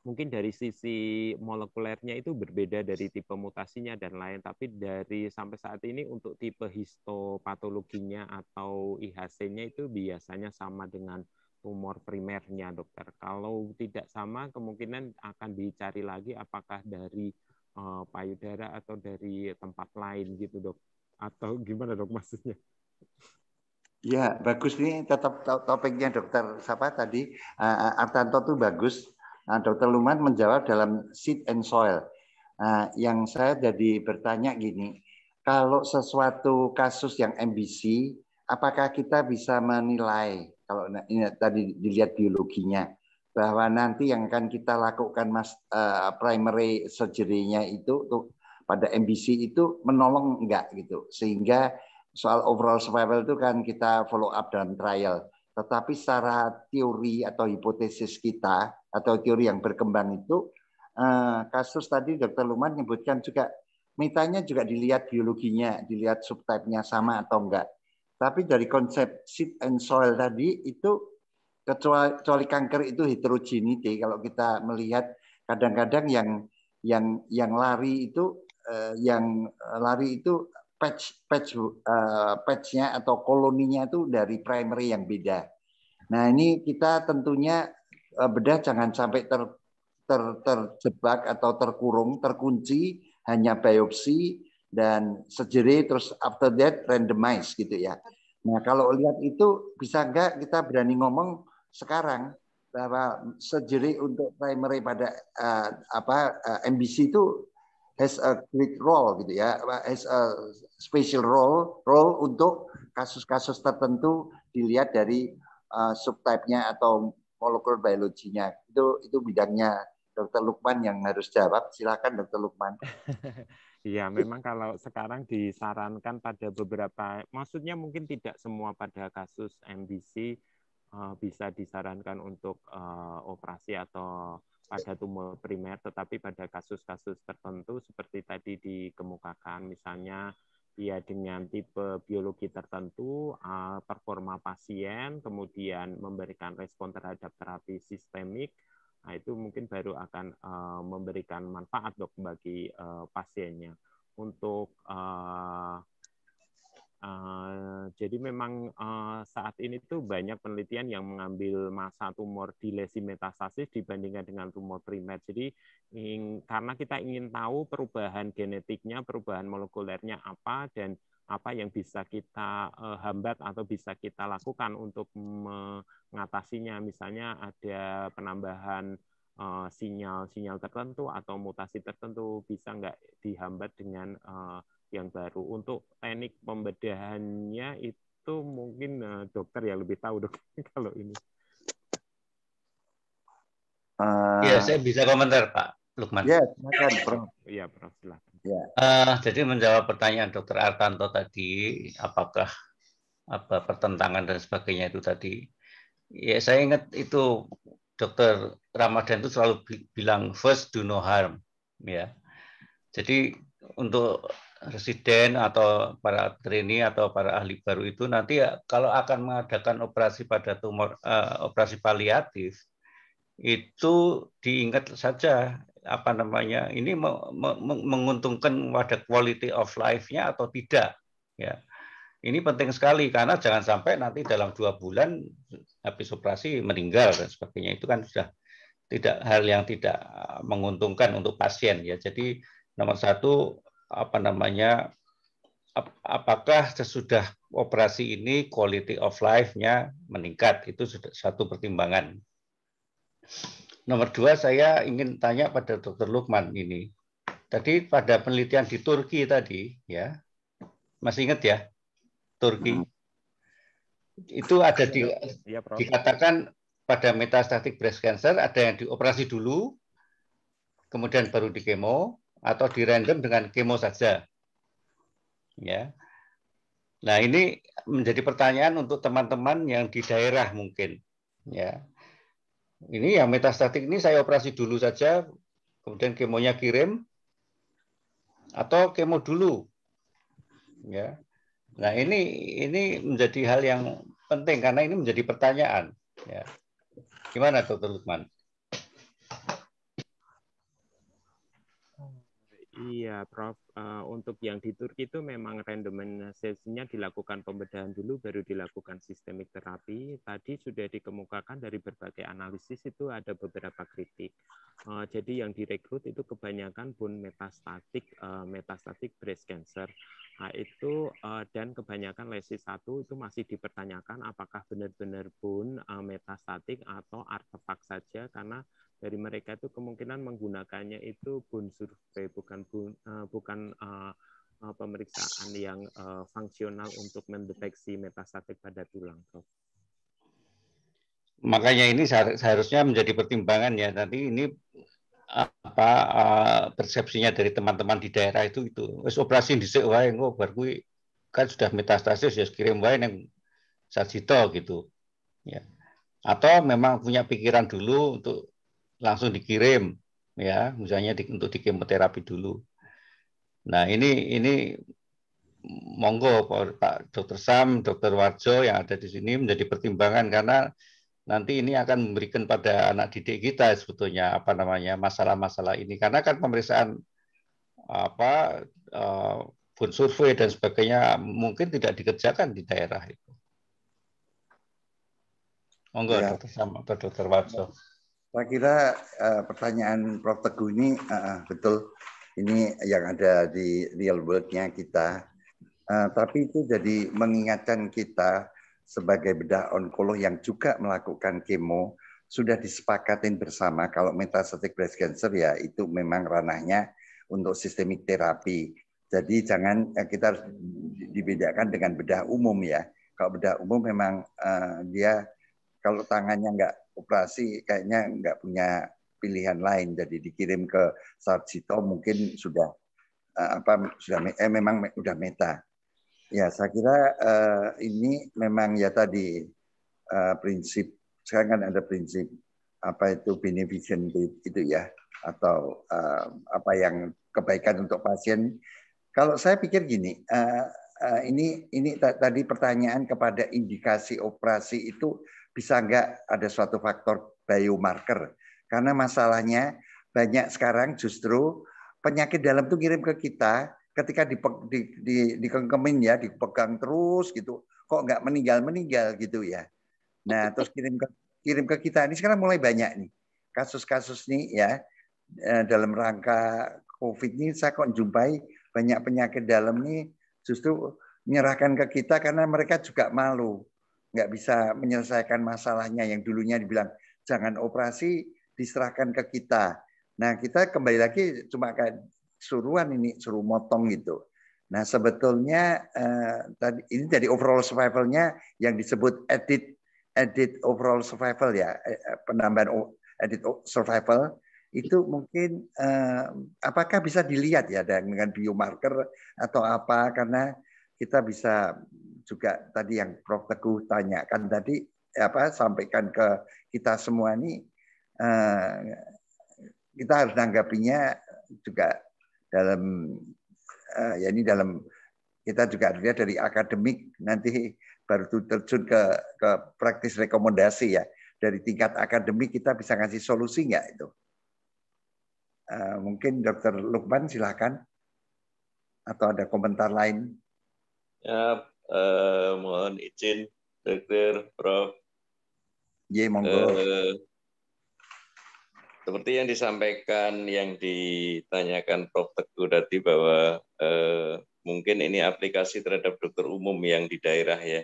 mungkin dari sisi molekulernya itu berbeda dari tipe mutasinya dan lain, tapi dari sampai saat ini untuk tipe histopatologinya atau IHC-nya itu biasanya sama dengan tumor primernya, dokter. Kalau tidak sama, kemungkinan akan dicari lagi apakah dari uh, payudara atau dari tempat lain gitu, dok. Atau gimana, dok, maksudnya? Ya, bagus nih tetap topiknya dokter siapa tadi uh, Artanto tuh bagus Nah, Dr. Lumat menjawab dalam seed and soil. Nah, yang saya jadi bertanya gini, kalau sesuatu kasus yang MBC, apakah kita bisa menilai kalau ini tadi dilihat biologinya bahwa nanti yang akan kita lakukan mas uh, primary surgery-nya itu tuh, pada MBC itu menolong enggak gitu sehingga soal overall survival itu kan kita follow up dalam trial tetapi secara teori atau hipotesis kita atau teori yang berkembang itu eh, kasus tadi dokter Luman menyebutkan juga mitanya juga dilihat biologinya, dilihat subtype-nya sama atau enggak. Tapi dari konsep seed and soil tadi itu kecuali, kecuali kanker itu heterogenity kalau kita melihat kadang-kadang yang yang yang lari itu eh, yang lari itu patch patch uh, patchnya atau koloninya itu dari primary yang beda. Nah ini kita tentunya uh, bedah jangan sampai ter, ter, terjebak atau terkurung terkunci hanya biopsi dan sejeri terus after that randomize gitu ya. Nah kalau lihat itu bisa nggak kita berani ngomong sekarang bahwa sejeri untuk primary pada uh, apa uh, MBC itu has a great role gitu ya, has a special role role untuk kasus-kasus tertentu dilihat dari uh, subtype-nya atau molekul biologinya. Itu itu bidangnya Dokter Lukman yang harus jawab. Silakan Dokter Lukman. Iya, memang kalau sekarang disarankan pada beberapa, maksudnya mungkin tidak semua pada kasus MBC uh, bisa disarankan untuk uh, operasi atau pada tumor primer, tetapi pada kasus-kasus tertentu seperti tadi dikemukakan, misalnya dia dengan tipe biologi tertentu, performa pasien, kemudian memberikan respon terhadap terapi sistemik, nah itu mungkin baru akan e, memberikan manfaat dok bagi e, pasiennya. Untuk e, Eh, jadi memang uh, saat ini tuh banyak penelitian yang mengambil masa tumor di lesi metastasis dibandingkan dengan tumor primer. Jadi ing, karena kita ingin tahu perubahan genetiknya, perubahan molekulernya apa dan apa yang bisa kita uh, hambat atau bisa kita lakukan untuk mengatasinya. Misalnya ada penambahan sinyal-sinyal uh, tertentu atau mutasi tertentu bisa nggak dihambat dengan uh, yang baru. Untuk teknik pembedahannya itu mungkin uh, dokter yang lebih tahu dok kalau ini. Uh, ya, saya bisa komentar Pak Lukman. Ya, silakan Prof. Iya, Prof. Silakan. Ya. Uh, jadi menjawab pertanyaan Dokter Artanto tadi, apakah apa pertentangan dan sebagainya itu tadi. Ya, saya ingat itu Dokter Ramadhan itu selalu bilang first do no harm, ya. Jadi untuk residen atau para trainee atau para ahli baru itu nanti ya, kalau akan mengadakan operasi pada tumor uh, operasi paliatif itu diingat saja apa namanya ini menguntungkan wadah quality of life-nya atau tidak ya ini penting sekali karena jangan sampai nanti dalam dua bulan habis operasi meninggal dan sebagainya itu kan sudah tidak hal yang tidak eh, menguntungkan untuk pasien ya jadi nomor satu apa namanya apakah sesudah operasi ini quality of life-nya meningkat itu sudah satu pertimbangan. Nomor dua saya ingin tanya pada Dr. Lukman ini. Tadi pada penelitian di Turki tadi ya masih ingat ya Turki hmm. itu ada di, iya, dikatakan pada metastatik breast cancer ada yang dioperasi dulu kemudian baru dikemo atau di random dengan kemo saja. Ya. Nah, ini menjadi pertanyaan untuk teman-teman yang di daerah mungkin, ya. Ini yang metastatik ini saya operasi dulu saja, kemudian kemonya kirim atau kemo dulu. Ya. Nah, ini ini menjadi hal yang penting karena ini menjadi pertanyaan, ya. Gimana dokter Lukman? Iya, Prof. Uh, untuk yang di Turki itu memang randomisasinya dilakukan pembedahan dulu, baru dilakukan sistemik terapi. Tadi sudah dikemukakan dari berbagai analisis itu ada beberapa kritik. Uh, jadi yang direkrut itu kebanyakan bone metastatik, uh, eh, metastatik breast cancer. Nah, itu uh, dan kebanyakan lesi satu itu masih dipertanyakan apakah benar-benar bone uh, metastatik atau artefak saja karena dari mereka itu kemungkinan menggunakannya itu bone survey bukan bone, uh, bukan uh, pemeriksaan yang uh, fungsional untuk mendeteksi metastatik pada tulang, Prof. Makanya ini seharusnya menjadi pertimbangan ya nanti ini apa uh, persepsinya dari teman-teman di daerah itu itu wis operasi dhisik wae engko bar kuwi kan sudah metastasis ya kirim wae nang sajito gitu ya atau memang punya pikiran dulu untuk langsung dikirim ya misalnya di, untuk di kemoterapi dulu nah ini ini monggo Pak Dokter Sam, Dokter Warjo yang ada di sini menjadi pertimbangan karena nanti ini akan memberikan pada anak didik kita sebetulnya apa namanya masalah-masalah ini karena kan pemeriksaan apa pun eh, survei dan sebagainya mungkin tidak dikerjakan di daerah itu. Monggo ya. Dr. Sam atau Dr. Warjo. Saya kira uh, pertanyaan Prof Teguh ini uh, betul ini yang ada di real world-nya kita. Uh, tapi itu jadi mengingatkan kita sebagai bedah onkolog yang juga melakukan kemo sudah disepakatin bersama kalau metastatic breast cancer ya itu memang ranahnya untuk sistemik terapi. Jadi jangan kita harus dibedakan dengan bedah umum ya. Kalau bedah umum memang uh, dia kalau tangannya nggak operasi kayaknya nggak punya pilihan lain jadi dikirim ke Sarjito mungkin sudah eh, apa sudah eh, memang sudah meta ya saya kira eh, ini memang ya tadi eh, prinsip sekarang kan ada prinsip apa itu beneficent itu ya atau eh, apa yang kebaikan untuk pasien kalau saya pikir gini eh, eh, ini ini tadi pertanyaan kepada indikasi operasi itu bisa enggak ada suatu faktor biomarker? Karena masalahnya banyak sekarang justru penyakit dalam tuh kirim ke kita ketika di, di, di, dikengkemin ya, dipegang terus gitu, kok enggak meninggal meninggal gitu ya. Nah terus kirim ke kirim ke kita ini sekarang mulai banyak nih kasus-kasus nih ya eh, dalam rangka COVID ini saya kok jumpai banyak penyakit dalam nih justru menyerahkan ke kita karena mereka juga malu nggak bisa menyelesaikan masalahnya yang dulunya dibilang jangan operasi diserahkan ke kita. Nah kita kembali lagi cuma kayak suruhan ini suruh motong gitu. Nah sebetulnya eh, tadi eh, ini dari overall survivalnya yang disebut edit edit overall survival ya eh, eh, penambahan edit survival itu mungkin eh, apakah bisa dilihat ya dengan biomarker atau apa karena kita bisa juga tadi yang Prof Teguh tanyakan tadi apa sampaikan ke kita semua ini eh, kita harus tanggapinya juga dalam eh, ya ini dalam kita juga harus dari akademik nanti baru terjun ke ke praktis rekomendasi ya dari tingkat akademik kita bisa ngasih solusi nggak itu eh, mungkin Dokter Lukman silahkan atau ada komentar lain ya, uh, mohon izin Dokter Prof. Ya, monggo. Eh, seperti yang disampaikan, yang ditanyakan Prof Teguh tadi bahwa uh, mungkin ini aplikasi terhadap dokter umum yang di daerah ya.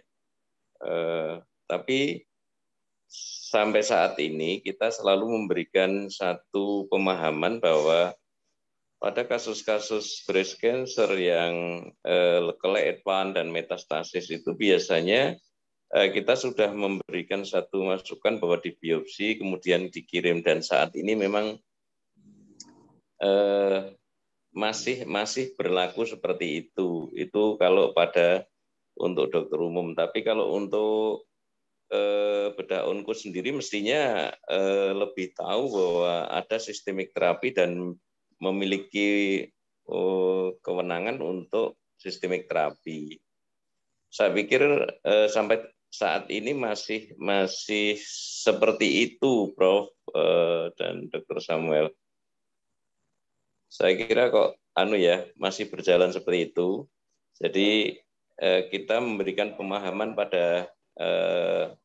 uh, tapi sampai saat ini kita selalu memberikan satu pemahaman bahwa pada kasus-kasus breast cancer yang eh, dan metastasis itu biasanya eh, kita sudah memberikan satu masukan bahwa di biopsi kemudian dikirim dan saat ini memang eh, masih masih berlaku seperti itu. Itu kalau pada untuk dokter umum, tapi kalau untuk beda eh, bedah sendiri mestinya eh, lebih tahu bahwa ada sistemik terapi dan memiliki uh, kewenangan untuk sistemik terapi. Saya pikir uh, sampai saat ini masih masih seperti itu, Prof uh, dan Dr. Samuel. Saya kira kok anu ya masih berjalan seperti itu. Jadi uh, kita memberikan pemahaman pada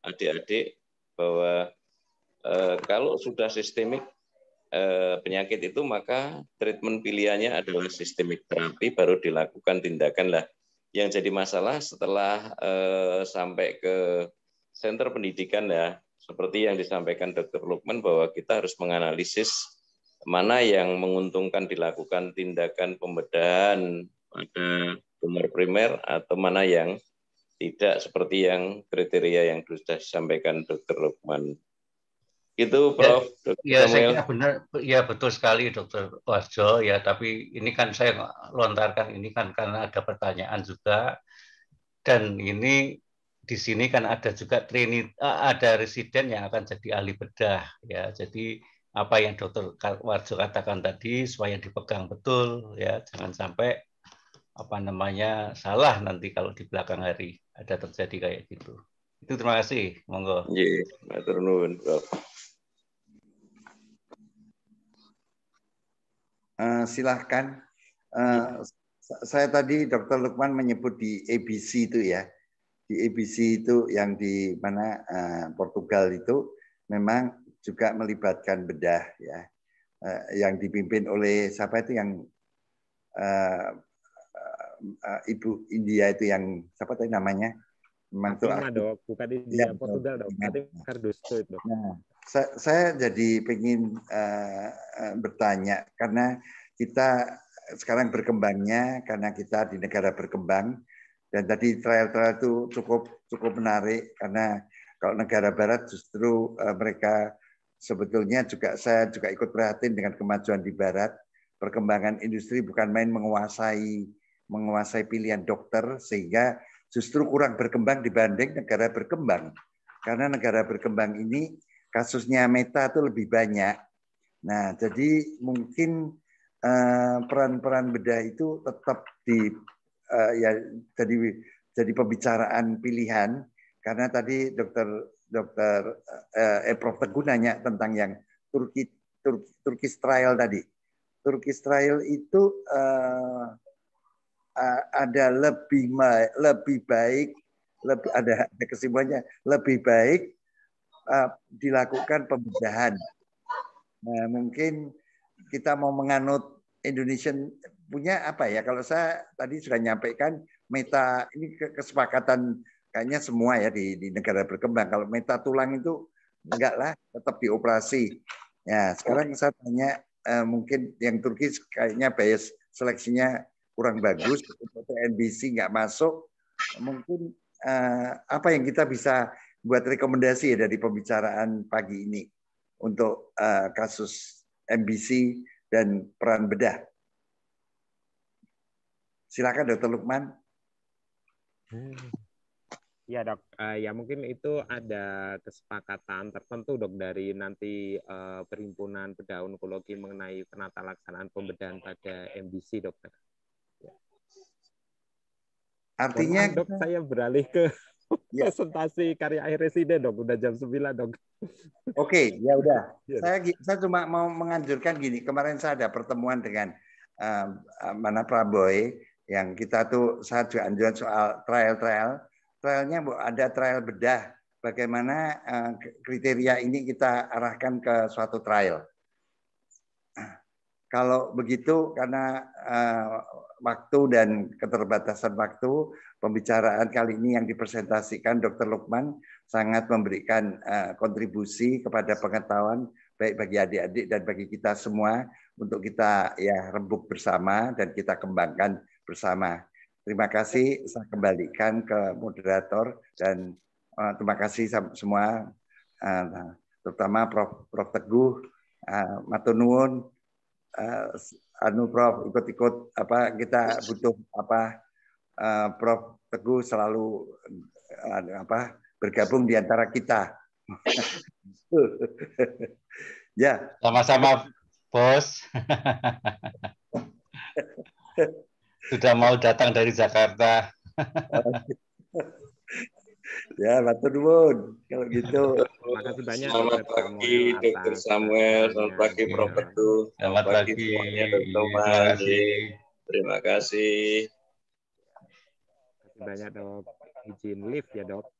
adik-adik uh, bahwa uh, kalau sudah sistemik Eh, penyakit itu maka treatment pilihannya adalah sistemik terapi baru dilakukan tindakan lah yang jadi masalah setelah eh, sampai ke center pendidikan ya seperti yang disampaikan Dr. Lukman bahwa kita harus menganalisis mana yang menguntungkan dilakukan tindakan pembedahan pada tumor primer atau mana yang tidak seperti yang kriteria yang sudah disampaikan Dr. Lukman. Itu ya, Prof. Ya, ya saya benar, ya betul sekali Dokter Wajo ya. Tapi ini kan saya lontarkan ini kan karena ada pertanyaan juga dan ini di sini kan ada juga trainee, eh, ada residen yang akan jadi ahli bedah ya. Jadi apa yang Dokter Warjo katakan tadi supaya dipegang betul ya, jangan sampai apa namanya salah nanti kalau di belakang hari ada terjadi kayak gitu. Itu terima kasih, monggo. Iya, yeah, Eh, silahkan. Uh, saya tadi dokter Lukman menyebut di ABC itu ya. Di ABC itu yang di mana uh, Portugal itu memang juga melibatkan bedah ya. Uh, yang dipimpin oleh siapa itu yang uh, uh, Ibu India itu yang siapa tadi namanya? Memang bukan India, ya, Portugal dok, Kardus itu. Nah, saya, jadi ingin eh, eh, bertanya karena kita sekarang berkembangnya karena kita di negara berkembang dan tadi trial-trial itu cukup cukup menarik karena kalau negara barat justru eh, mereka sebetulnya juga saya juga ikut prihatin dengan kemajuan di barat perkembangan industri bukan main menguasai menguasai pilihan dokter sehingga justru kurang berkembang dibanding negara berkembang karena negara berkembang ini kasusnya Meta itu lebih banyak. Nah, jadi mungkin eh, peran-peran beda itu tetap di eh, ya jadi jadi pembicaraan pilihan karena tadi dokter dokter uh, eh Prof Teguh nanya tentang yang Turki Turki Turkish trial tadi. Turkish trial itu ada lebih lebih baik lebih ada, ada kesimpulannya lebih baik Eh, dilakukan pembedahan. Nah, mungkin kita mau menganut Indonesian punya apa ya? Kalau saya tadi sudah nyampaikan meta ini kesepakatan kayaknya semua ya di, di negara berkembang. Kalau meta tulang itu enggak lah, tetap dioperasi. Ya, sekarang saya tanya eh, mungkin yang Turki kayaknya bias seleksinya kurang bagus, NBC nggak masuk. Mungkin eh, apa yang kita bisa buat rekomendasi ya dari pembicaraan pagi ini untuk uh, kasus MBC dan peran bedah. Silakan Dokter Lukman. Hmm. Ya dok, uh, ya mungkin itu ada kesepakatan tertentu dok dari nanti uh, perhimpunan bedah onkologi mengenai penata laksanaan pembedahan pada MBC dokter. Artinya Mohon, dok saya beralih ke ya. presentasi karya akhir residen dong udah jam 9 dong oke okay, ya udah yeah. saya saya cuma mau menganjurkan gini kemarin saya ada pertemuan dengan uh, mana Praboy yang kita tuh saya juga anjuran soal trial trial trialnya ada trial bedah bagaimana uh, kriteria ini kita arahkan ke suatu trial kalau begitu karena uh, waktu dan keterbatasan waktu, pembicaraan kali ini yang dipresentasikan Dr. Lukman sangat memberikan uh, kontribusi kepada pengetahuan baik bagi adik-adik dan bagi kita semua untuk kita ya rembuk bersama dan kita kembangkan bersama. Terima kasih saya kembalikan ke moderator dan uh, terima kasih semua uh, terutama Prof. Prof. Teguh, uh, Eh, anu Prof ikut-ikut apa kita butuh apa uh, Prof Teguh selalu uh, apa bergabung di antara kita. ya. Sama-sama, Bos. Sudah mau datang dari Jakarta. Ya, matur nuwun kalau gitu. Terima kasih banyak. Selamat pagi Dokter Samuel, selamat iya, pagi Prof Teguh, iya. selamat pagi semuanya Dokter Mas. Terima kasih. Terima kasih banyak dok. Izin lift ya dok.